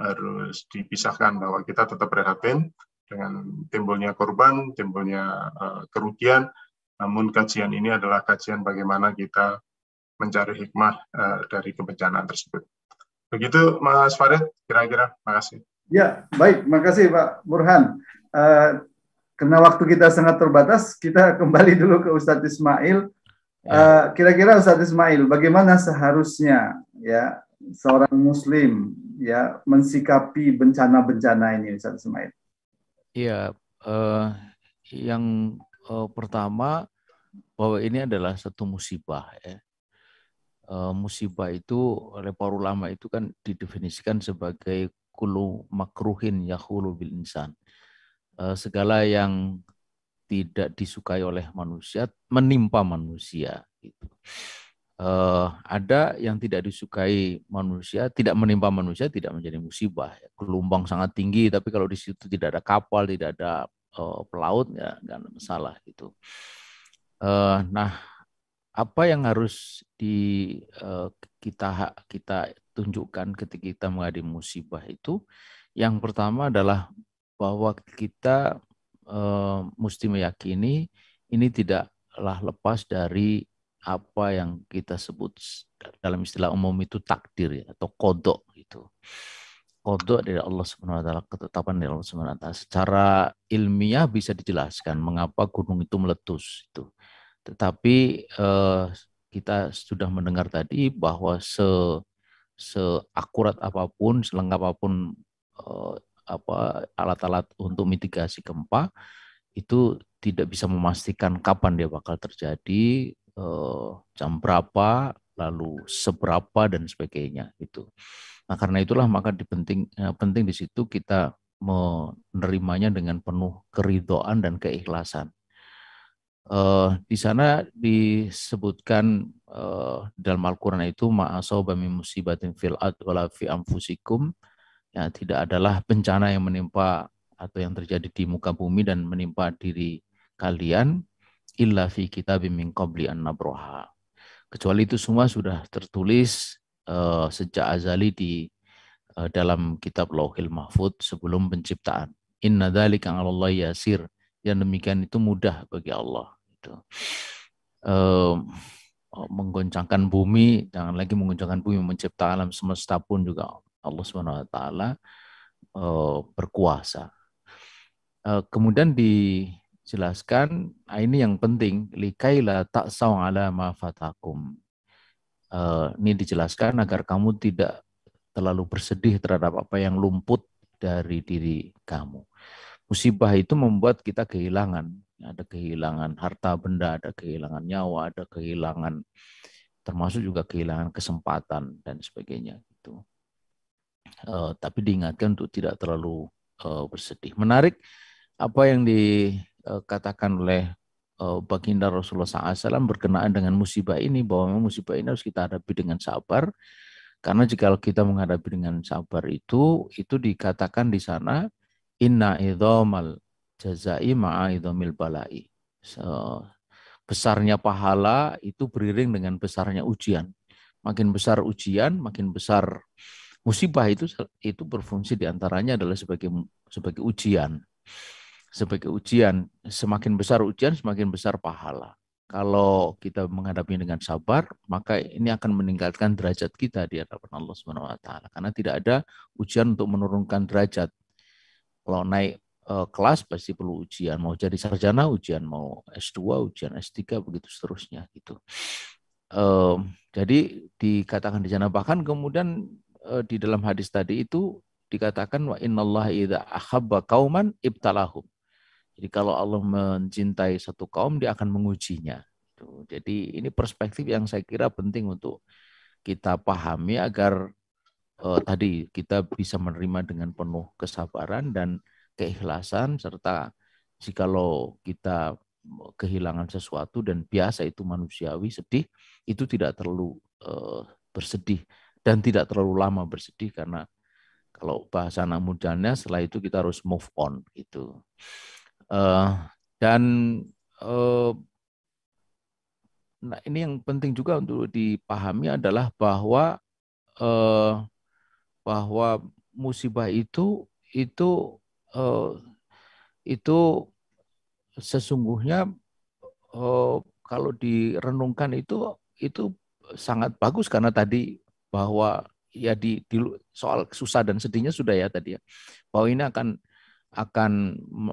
harus dipisahkan bahwa kita tetap berhatiin dengan timbulnya korban, timbulnya eh, kerugian. Namun kajian ini adalah kajian bagaimana kita mencari hikmah dari kebencanaan tersebut. Begitu Mas Farid, kira-kira. Makasih. Ya, baik. Makasih Pak Burhan. Uh, karena waktu kita sangat terbatas, kita kembali dulu ke Ustadz Ismail. Ya. Eh, kira-kira uh, Ustadz Ismail, bagaimana seharusnya ya seorang Muslim ya mensikapi bencana-bencana ini, Ustadz Ismail? Iya, uh, yang uh, pertama bahwa ini adalah satu musibah ya. Uh, musibah itu oleh para ulama itu kan didefinisikan sebagai kulu makruhin yahulu bil insan Eh, segala yang tidak disukai oleh manusia menimpa manusia gitu. Uh, ada yang tidak disukai manusia, tidak menimpa manusia, tidak menjadi musibah. Ya, gelombang sangat tinggi, tapi kalau di situ tidak ada kapal, tidak ada uh, pelaut, ya nggak ada masalah gitu. Uh, nah, apa yang harus di uh, kita kita tunjukkan ketika kita menghadapi musibah itu? Yang pertama adalah bahwa kita e, mesti meyakini ini tidaklah lepas dari apa yang kita sebut dalam istilah umum itu takdir ya, atau kodok gitu. Kodok dari Allah Subhanahu wa taala, ketetapan dari Allah Subhanahu wa taala. Secara ilmiah bisa dijelaskan mengapa gunung itu meletus itu. Tetapi eh, kita sudah mendengar tadi bahwa se seakurat apapun, selengkap apapun eh, apa alat-alat untuk mitigasi gempa itu tidak bisa memastikan kapan dia bakal terjadi, eh, jam berapa, lalu seberapa dan sebagainya itu. Nah, karena itulah maka dipenting eh, penting di situ kita menerimanya dengan penuh keridoan dan keikhlasan. Uh, di sana disebutkan uh, dalam Al-Quran itu bami musibatin fil ad wala fi ya tidak adalah bencana yang menimpa atau yang terjadi di muka bumi dan menimpa diri kalian illa fi kitab min qabli an nabroha. Kecuali itu semua sudah tertulis uh, sejak azali di uh, dalam kitab Lauhil Mahfud sebelum penciptaan. Inna dzalika 'alallahi yasir. Yang demikian itu mudah bagi Allah itu. Uh, oh, menggoncangkan bumi, jangan lagi menggoncangkan bumi, menciptakan alam semesta pun juga Allah Subhanahu wa taala eh, berkuasa. Eh, kemudian dijelaskan ah, ini yang penting likaila tak ala ma fatakum. Eh, ini dijelaskan agar kamu tidak terlalu bersedih terhadap apa yang lumput dari diri kamu. Musibah itu membuat kita kehilangan, ada kehilangan harta benda, ada kehilangan nyawa, ada kehilangan termasuk juga kehilangan kesempatan dan sebagainya itu uh, tapi diingatkan untuk tidak terlalu uh, bersedih. Menarik apa yang dikatakan eh, oleh uh, baginda Rasulullah SAW berkenaan dengan musibah ini bahwa memang musibah ini harus kita hadapi dengan sabar karena jika kita menghadapi dengan sabar itu itu dikatakan di sana inna idhomal jazai ma'a idhomil balai so, besarnya pahala itu beriring dengan besarnya ujian makin besar ujian makin besar Musibah itu itu berfungsi diantaranya adalah sebagai sebagai ujian. Sebagai ujian, semakin besar ujian, semakin besar pahala. Kalau kita menghadapi dengan sabar, maka ini akan meningkatkan derajat kita di hadapan Allah Subhanahu wa taala karena tidak ada ujian untuk menurunkan derajat. Kalau naik e, kelas pasti perlu ujian, mau jadi sarjana ujian, mau S2 ujian, S3 begitu seterusnya gitu. uh, jadi dikatakan di sana bahkan kemudian Eh, di dalam hadis tadi itu dikatakan wa innallaha idza ahabba kauman ibtalahum. Jadi kalau Allah mencintai satu kaum dia akan mengujinya. Gitu. Jadi ini perspektif yang saya kira penting untuk kita pahami agar eh, tadi kita bisa menerima dengan penuh kesabaran dan keikhlasan serta jikalau kita kehilangan sesuatu dan biasa itu manusiawi sedih itu tidak terlalu eh, bersedih dan tidak terlalu lama bersedih karena kalau bahasa anak mudanya setelah itu kita harus move on gitu uh, dan uh, nah ini yang penting juga untuk dipahami adalah bahwa uh, bahwa musibah itu itu uh, itu sesungguhnya uh, kalau direnungkan itu itu sangat bagus karena tadi bahwa ya di, di soal susah dan sedihnya sudah ya tadi ya bahwa ini akan akan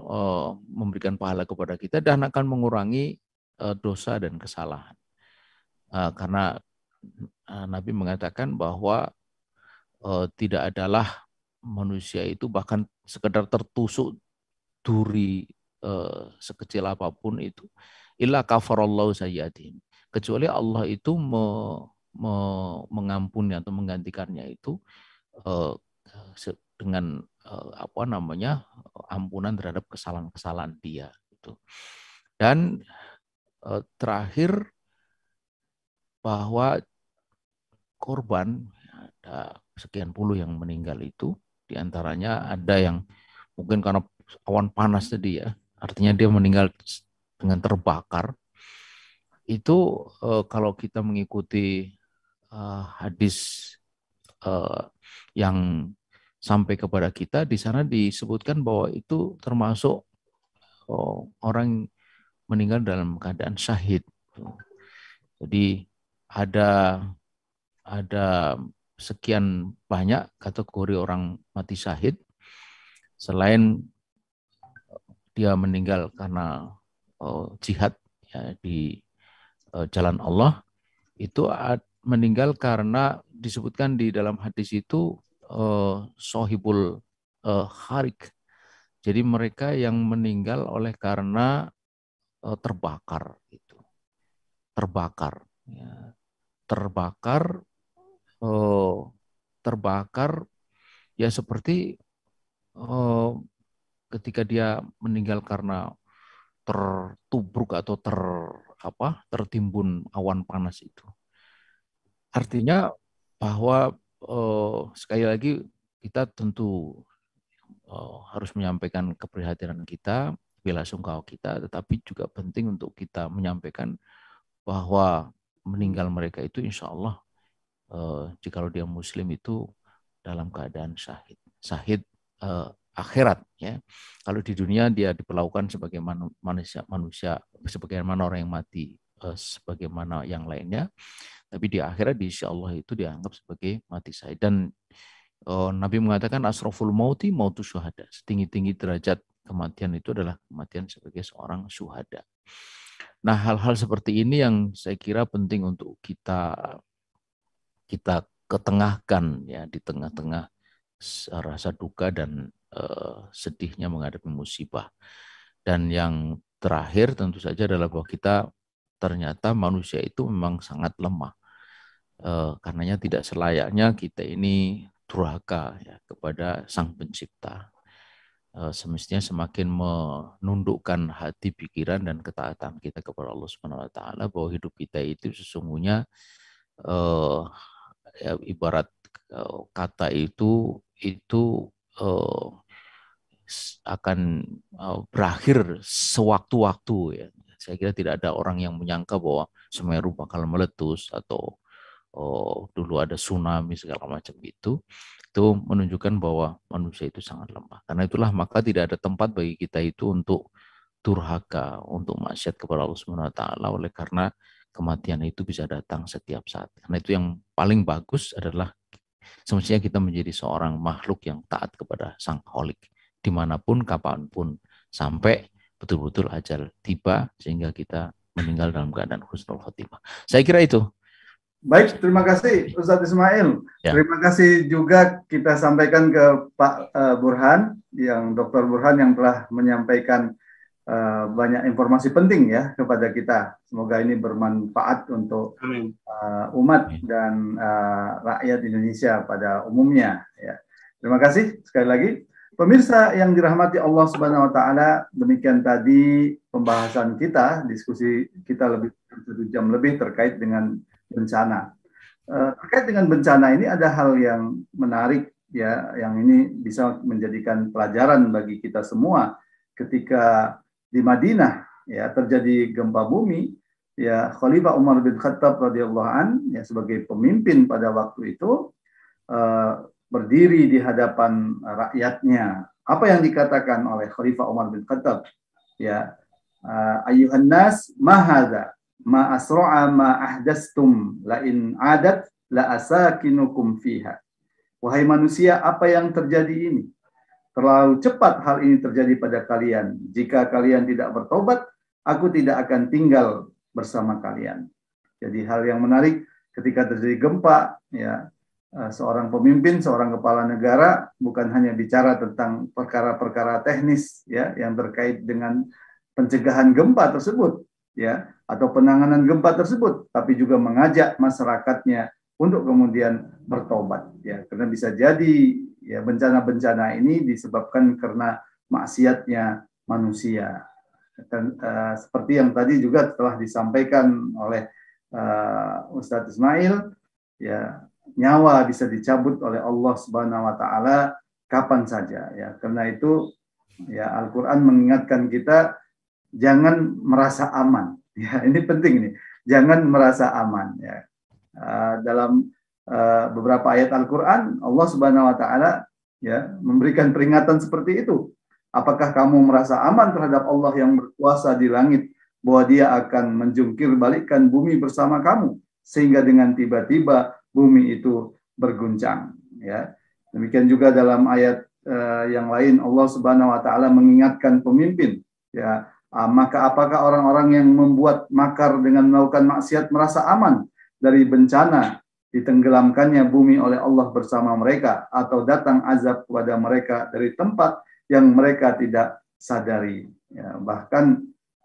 uh, memberikan pahala kepada kita dan akan mengurangi uh, dosa dan kesalahan uh, karena Nabi mengatakan bahwa tidak adalah manusia itu bahkan sekedar tertusuk duri sekecil apapun itu ilah kafarallahu sayyatin kecuali Allah itu me, mengampuni atau menggantikannya itu eh, dengan eh, apa namanya ampunan terhadap kesalahan-kesalahan dia itu dan eh, terakhir bahwa korban ada sekian puluh yang meninggal itu diantaranya ada yang mungkin karena awan panas tadi ya artinya dia meninggal dengan terbakar itu kalau kita mengikuti uh, hadis uh, yang sampai kepada kita di sana disebutkan bahwa itu termasuk oh, orang meninggal dalam keadaan syahid. Jadi ada ada sekian banyak kategori orang mati syahid selain dia meninggal karena oh, jihad ya, di uh, jalan Allah itu ada meninggal karena disebutkan di dalam hadis itu uh, sohibul uh, eh, harik. Jadi mereka yang meninggal oleh karena uh, terbakar itu. Terbakar ya. Terbakar uh, terbakar ya seperti uh, ketika dia meninggal karena tertubruk atau ter apa tertimbun awan panas itu Artinya bahwa uh, sekali lagi kita tentu uh, harus menyampaikan keprihatinan kita, bila sungkawa kita, tetapi juga penting untuk kita menyampaikan bahwa meninggal mereka itu insya Allah uh, jikalau dia muslim itu dalam keadaan syahid. Syahid uh, akhirat ya. Kalau di dunia dia diperlakukan sebagai manusia manusia sebagai orang yang mati Eh, sebagaimana yang lainnya. Tapi di akhirat di sisi Allah itu dianggap sebagai mati syahid. Dan uh, Nabi mengatakan asroful mauti mautu syuhada. Setinggi-tinggi derajat kematian itu adalah kematian sebagai seorang syuhada. Nah, hal-hal seperti ini yang saya kira penting untuk kita kita ketengahkan ya di tengah-tengah rasa duka dan uh, sedihnya menghadapi musibah. Dan yang terakhir tentu saja adalah bahwa kita ternyata manusia itu memang sangat lemah. E, karenanya tidak selayaknya kita ini durhaka ya, kepada Sang Pencipta. E, semestinya semakin menundukkan hati, pikiran, dan ketaatan kita kepada Allah Subhanahu Wa Taala bahwa hidup kita itu sesungguhnya e, ya, ibarat e, kata itu itu e, akan berakhir sewaktu-waktu ya saya kira tidak ada orang yang menyangka bahwa Semeru bakal meletus atau oh, dulu ada tsunami segala macam itu. Itu menunjukkan bahwa manusia itu sangat lemah. Karena itulah maka tidak ada tempat bagi kita itu untuk turhaka, untuk maksiat kepada Allah Subhanahu wa taala oleh karena kematian itu bisa datang setiap saat. Karena itu yang paling bagus adalah semestinya kita menjadi seorang makhluk yang taat kepada Sang Holik dimanapun, kapanpun, sampai betul-betul ajal tiba sehingga kita meninggal dalam keadaan khusnul khotimah. Saya kira itu. Baik, terima kasih Ustadz Ismail. Ya. Terima kasih juga kita sampaikan ke Pak eh, Burhan, yang Dr. Burhan yang telah menyampaikan eh, banyak informasi penting ya kepada kita. Semoga ini bermanfaat untuk uh, umat dan rakyat Indonesia pada umumnya. Ya. Terima kasih sekali lagi. Pemirsa yang dirahmati Allah Subhanahu wa taala, demikian tadi pembahasan kita, diskusi kita lebih satu jam lebih terkait dengan bencana. Eh, terkait dengan bencana ini ada hal yang menarik ya, yang ini bisa menjadikan pelajaran bagi kita semua ketika di Madinah ya terjadi gempa bumi ya Khalifah Umar bin Khattab radhiyallahu an ya sebagai pemimpin pada waktu itu uh, berdiri di hadapan rakyatnya. Apa yang dikatakan oleh Khalifah Umar bin Khattab? Ya, ayuhan ah, nas mahada ma asra'a ma ahdastum la in adat la asakinukum fiha. Wahai manusia, apa yang terjadi ini? Terlalu cepat hal ini terjadi pada kalian. Jika kalian tidak bertobat, aku tidak akan tinggal bersama kalian. Jadi hal yang menarik ketika terjadi gempa, ya Eh, seorang pemimpin, seorang kepala negara bukan hanya bicara tentang perkara-perkara teknis ya yang terkait dengan pencegahan gempa tersebut ya atau penanganan gempa tersebut, tapi juga mengajak masyarakatnya untuk kemudian bertobat ya karena bisa jadi ya bencana-bencana ini disebabkan karena maksiatnya manusia dan uh, seperti yang tadi juga telah disampaikan oleh uh, Ustadz Ismail ya nyawa bisa dicabut oleh Allah Subhanahu wa taala kapan saja ya. Karena itu ya Al-Qur'an mengingatkan kita jangan merasa aman. Ya, ini penting ini. Jangan merasa aman ya. Uh, dalam uh, beberapa ayat Al-Qur'an Allah Subhanahu wa taala ya memberikan peringatan seperti itu. Apakah kamu merasa aman terhadap Allah yang berkuasa di langit bahwa dia akan menjungkir balikkan bumi bersama kamu sehingga dengan tiba-tiba bumi itu berguncang ya demikian juga dalam ayat uh, yang lain Allah Subhanahu wa taala mengingatkan pemimpin ya uh, maka apakah orang-orang yang membuat makar dengan melakukan maksiat merasa aman dari bencana ditenggelamkannya bumi oleh Allah bersama mereka atau datang azab kepada mereka dari tempat yang mereka tidak sadari ya, bahkan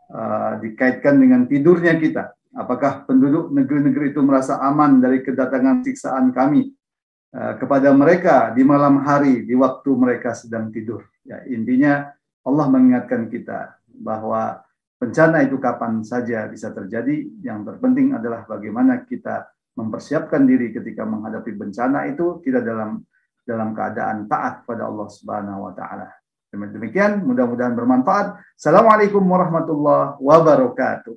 uh, dikaitkan dengan tidurnya kita Apakah penduduk negeri-negeri itu merasa aman dari kedatangan siksaan kami eh, kepada mereka di malam hari di waktu mereka sedang tidur? Ya, intinya Allah mengingatkan kita bahwa bencana itu kapan saja bisa terjadi. Yang terpenting adalah bagaimana kita mempersiapkan diri ketika menghadapi bencana itu kita dalam dalam keadaan taat pada Allah Subhanahu wa taala. Demikian mudah-mudahan bermanfaat. Assalamualaikum warahmatullahi wabarakatuh.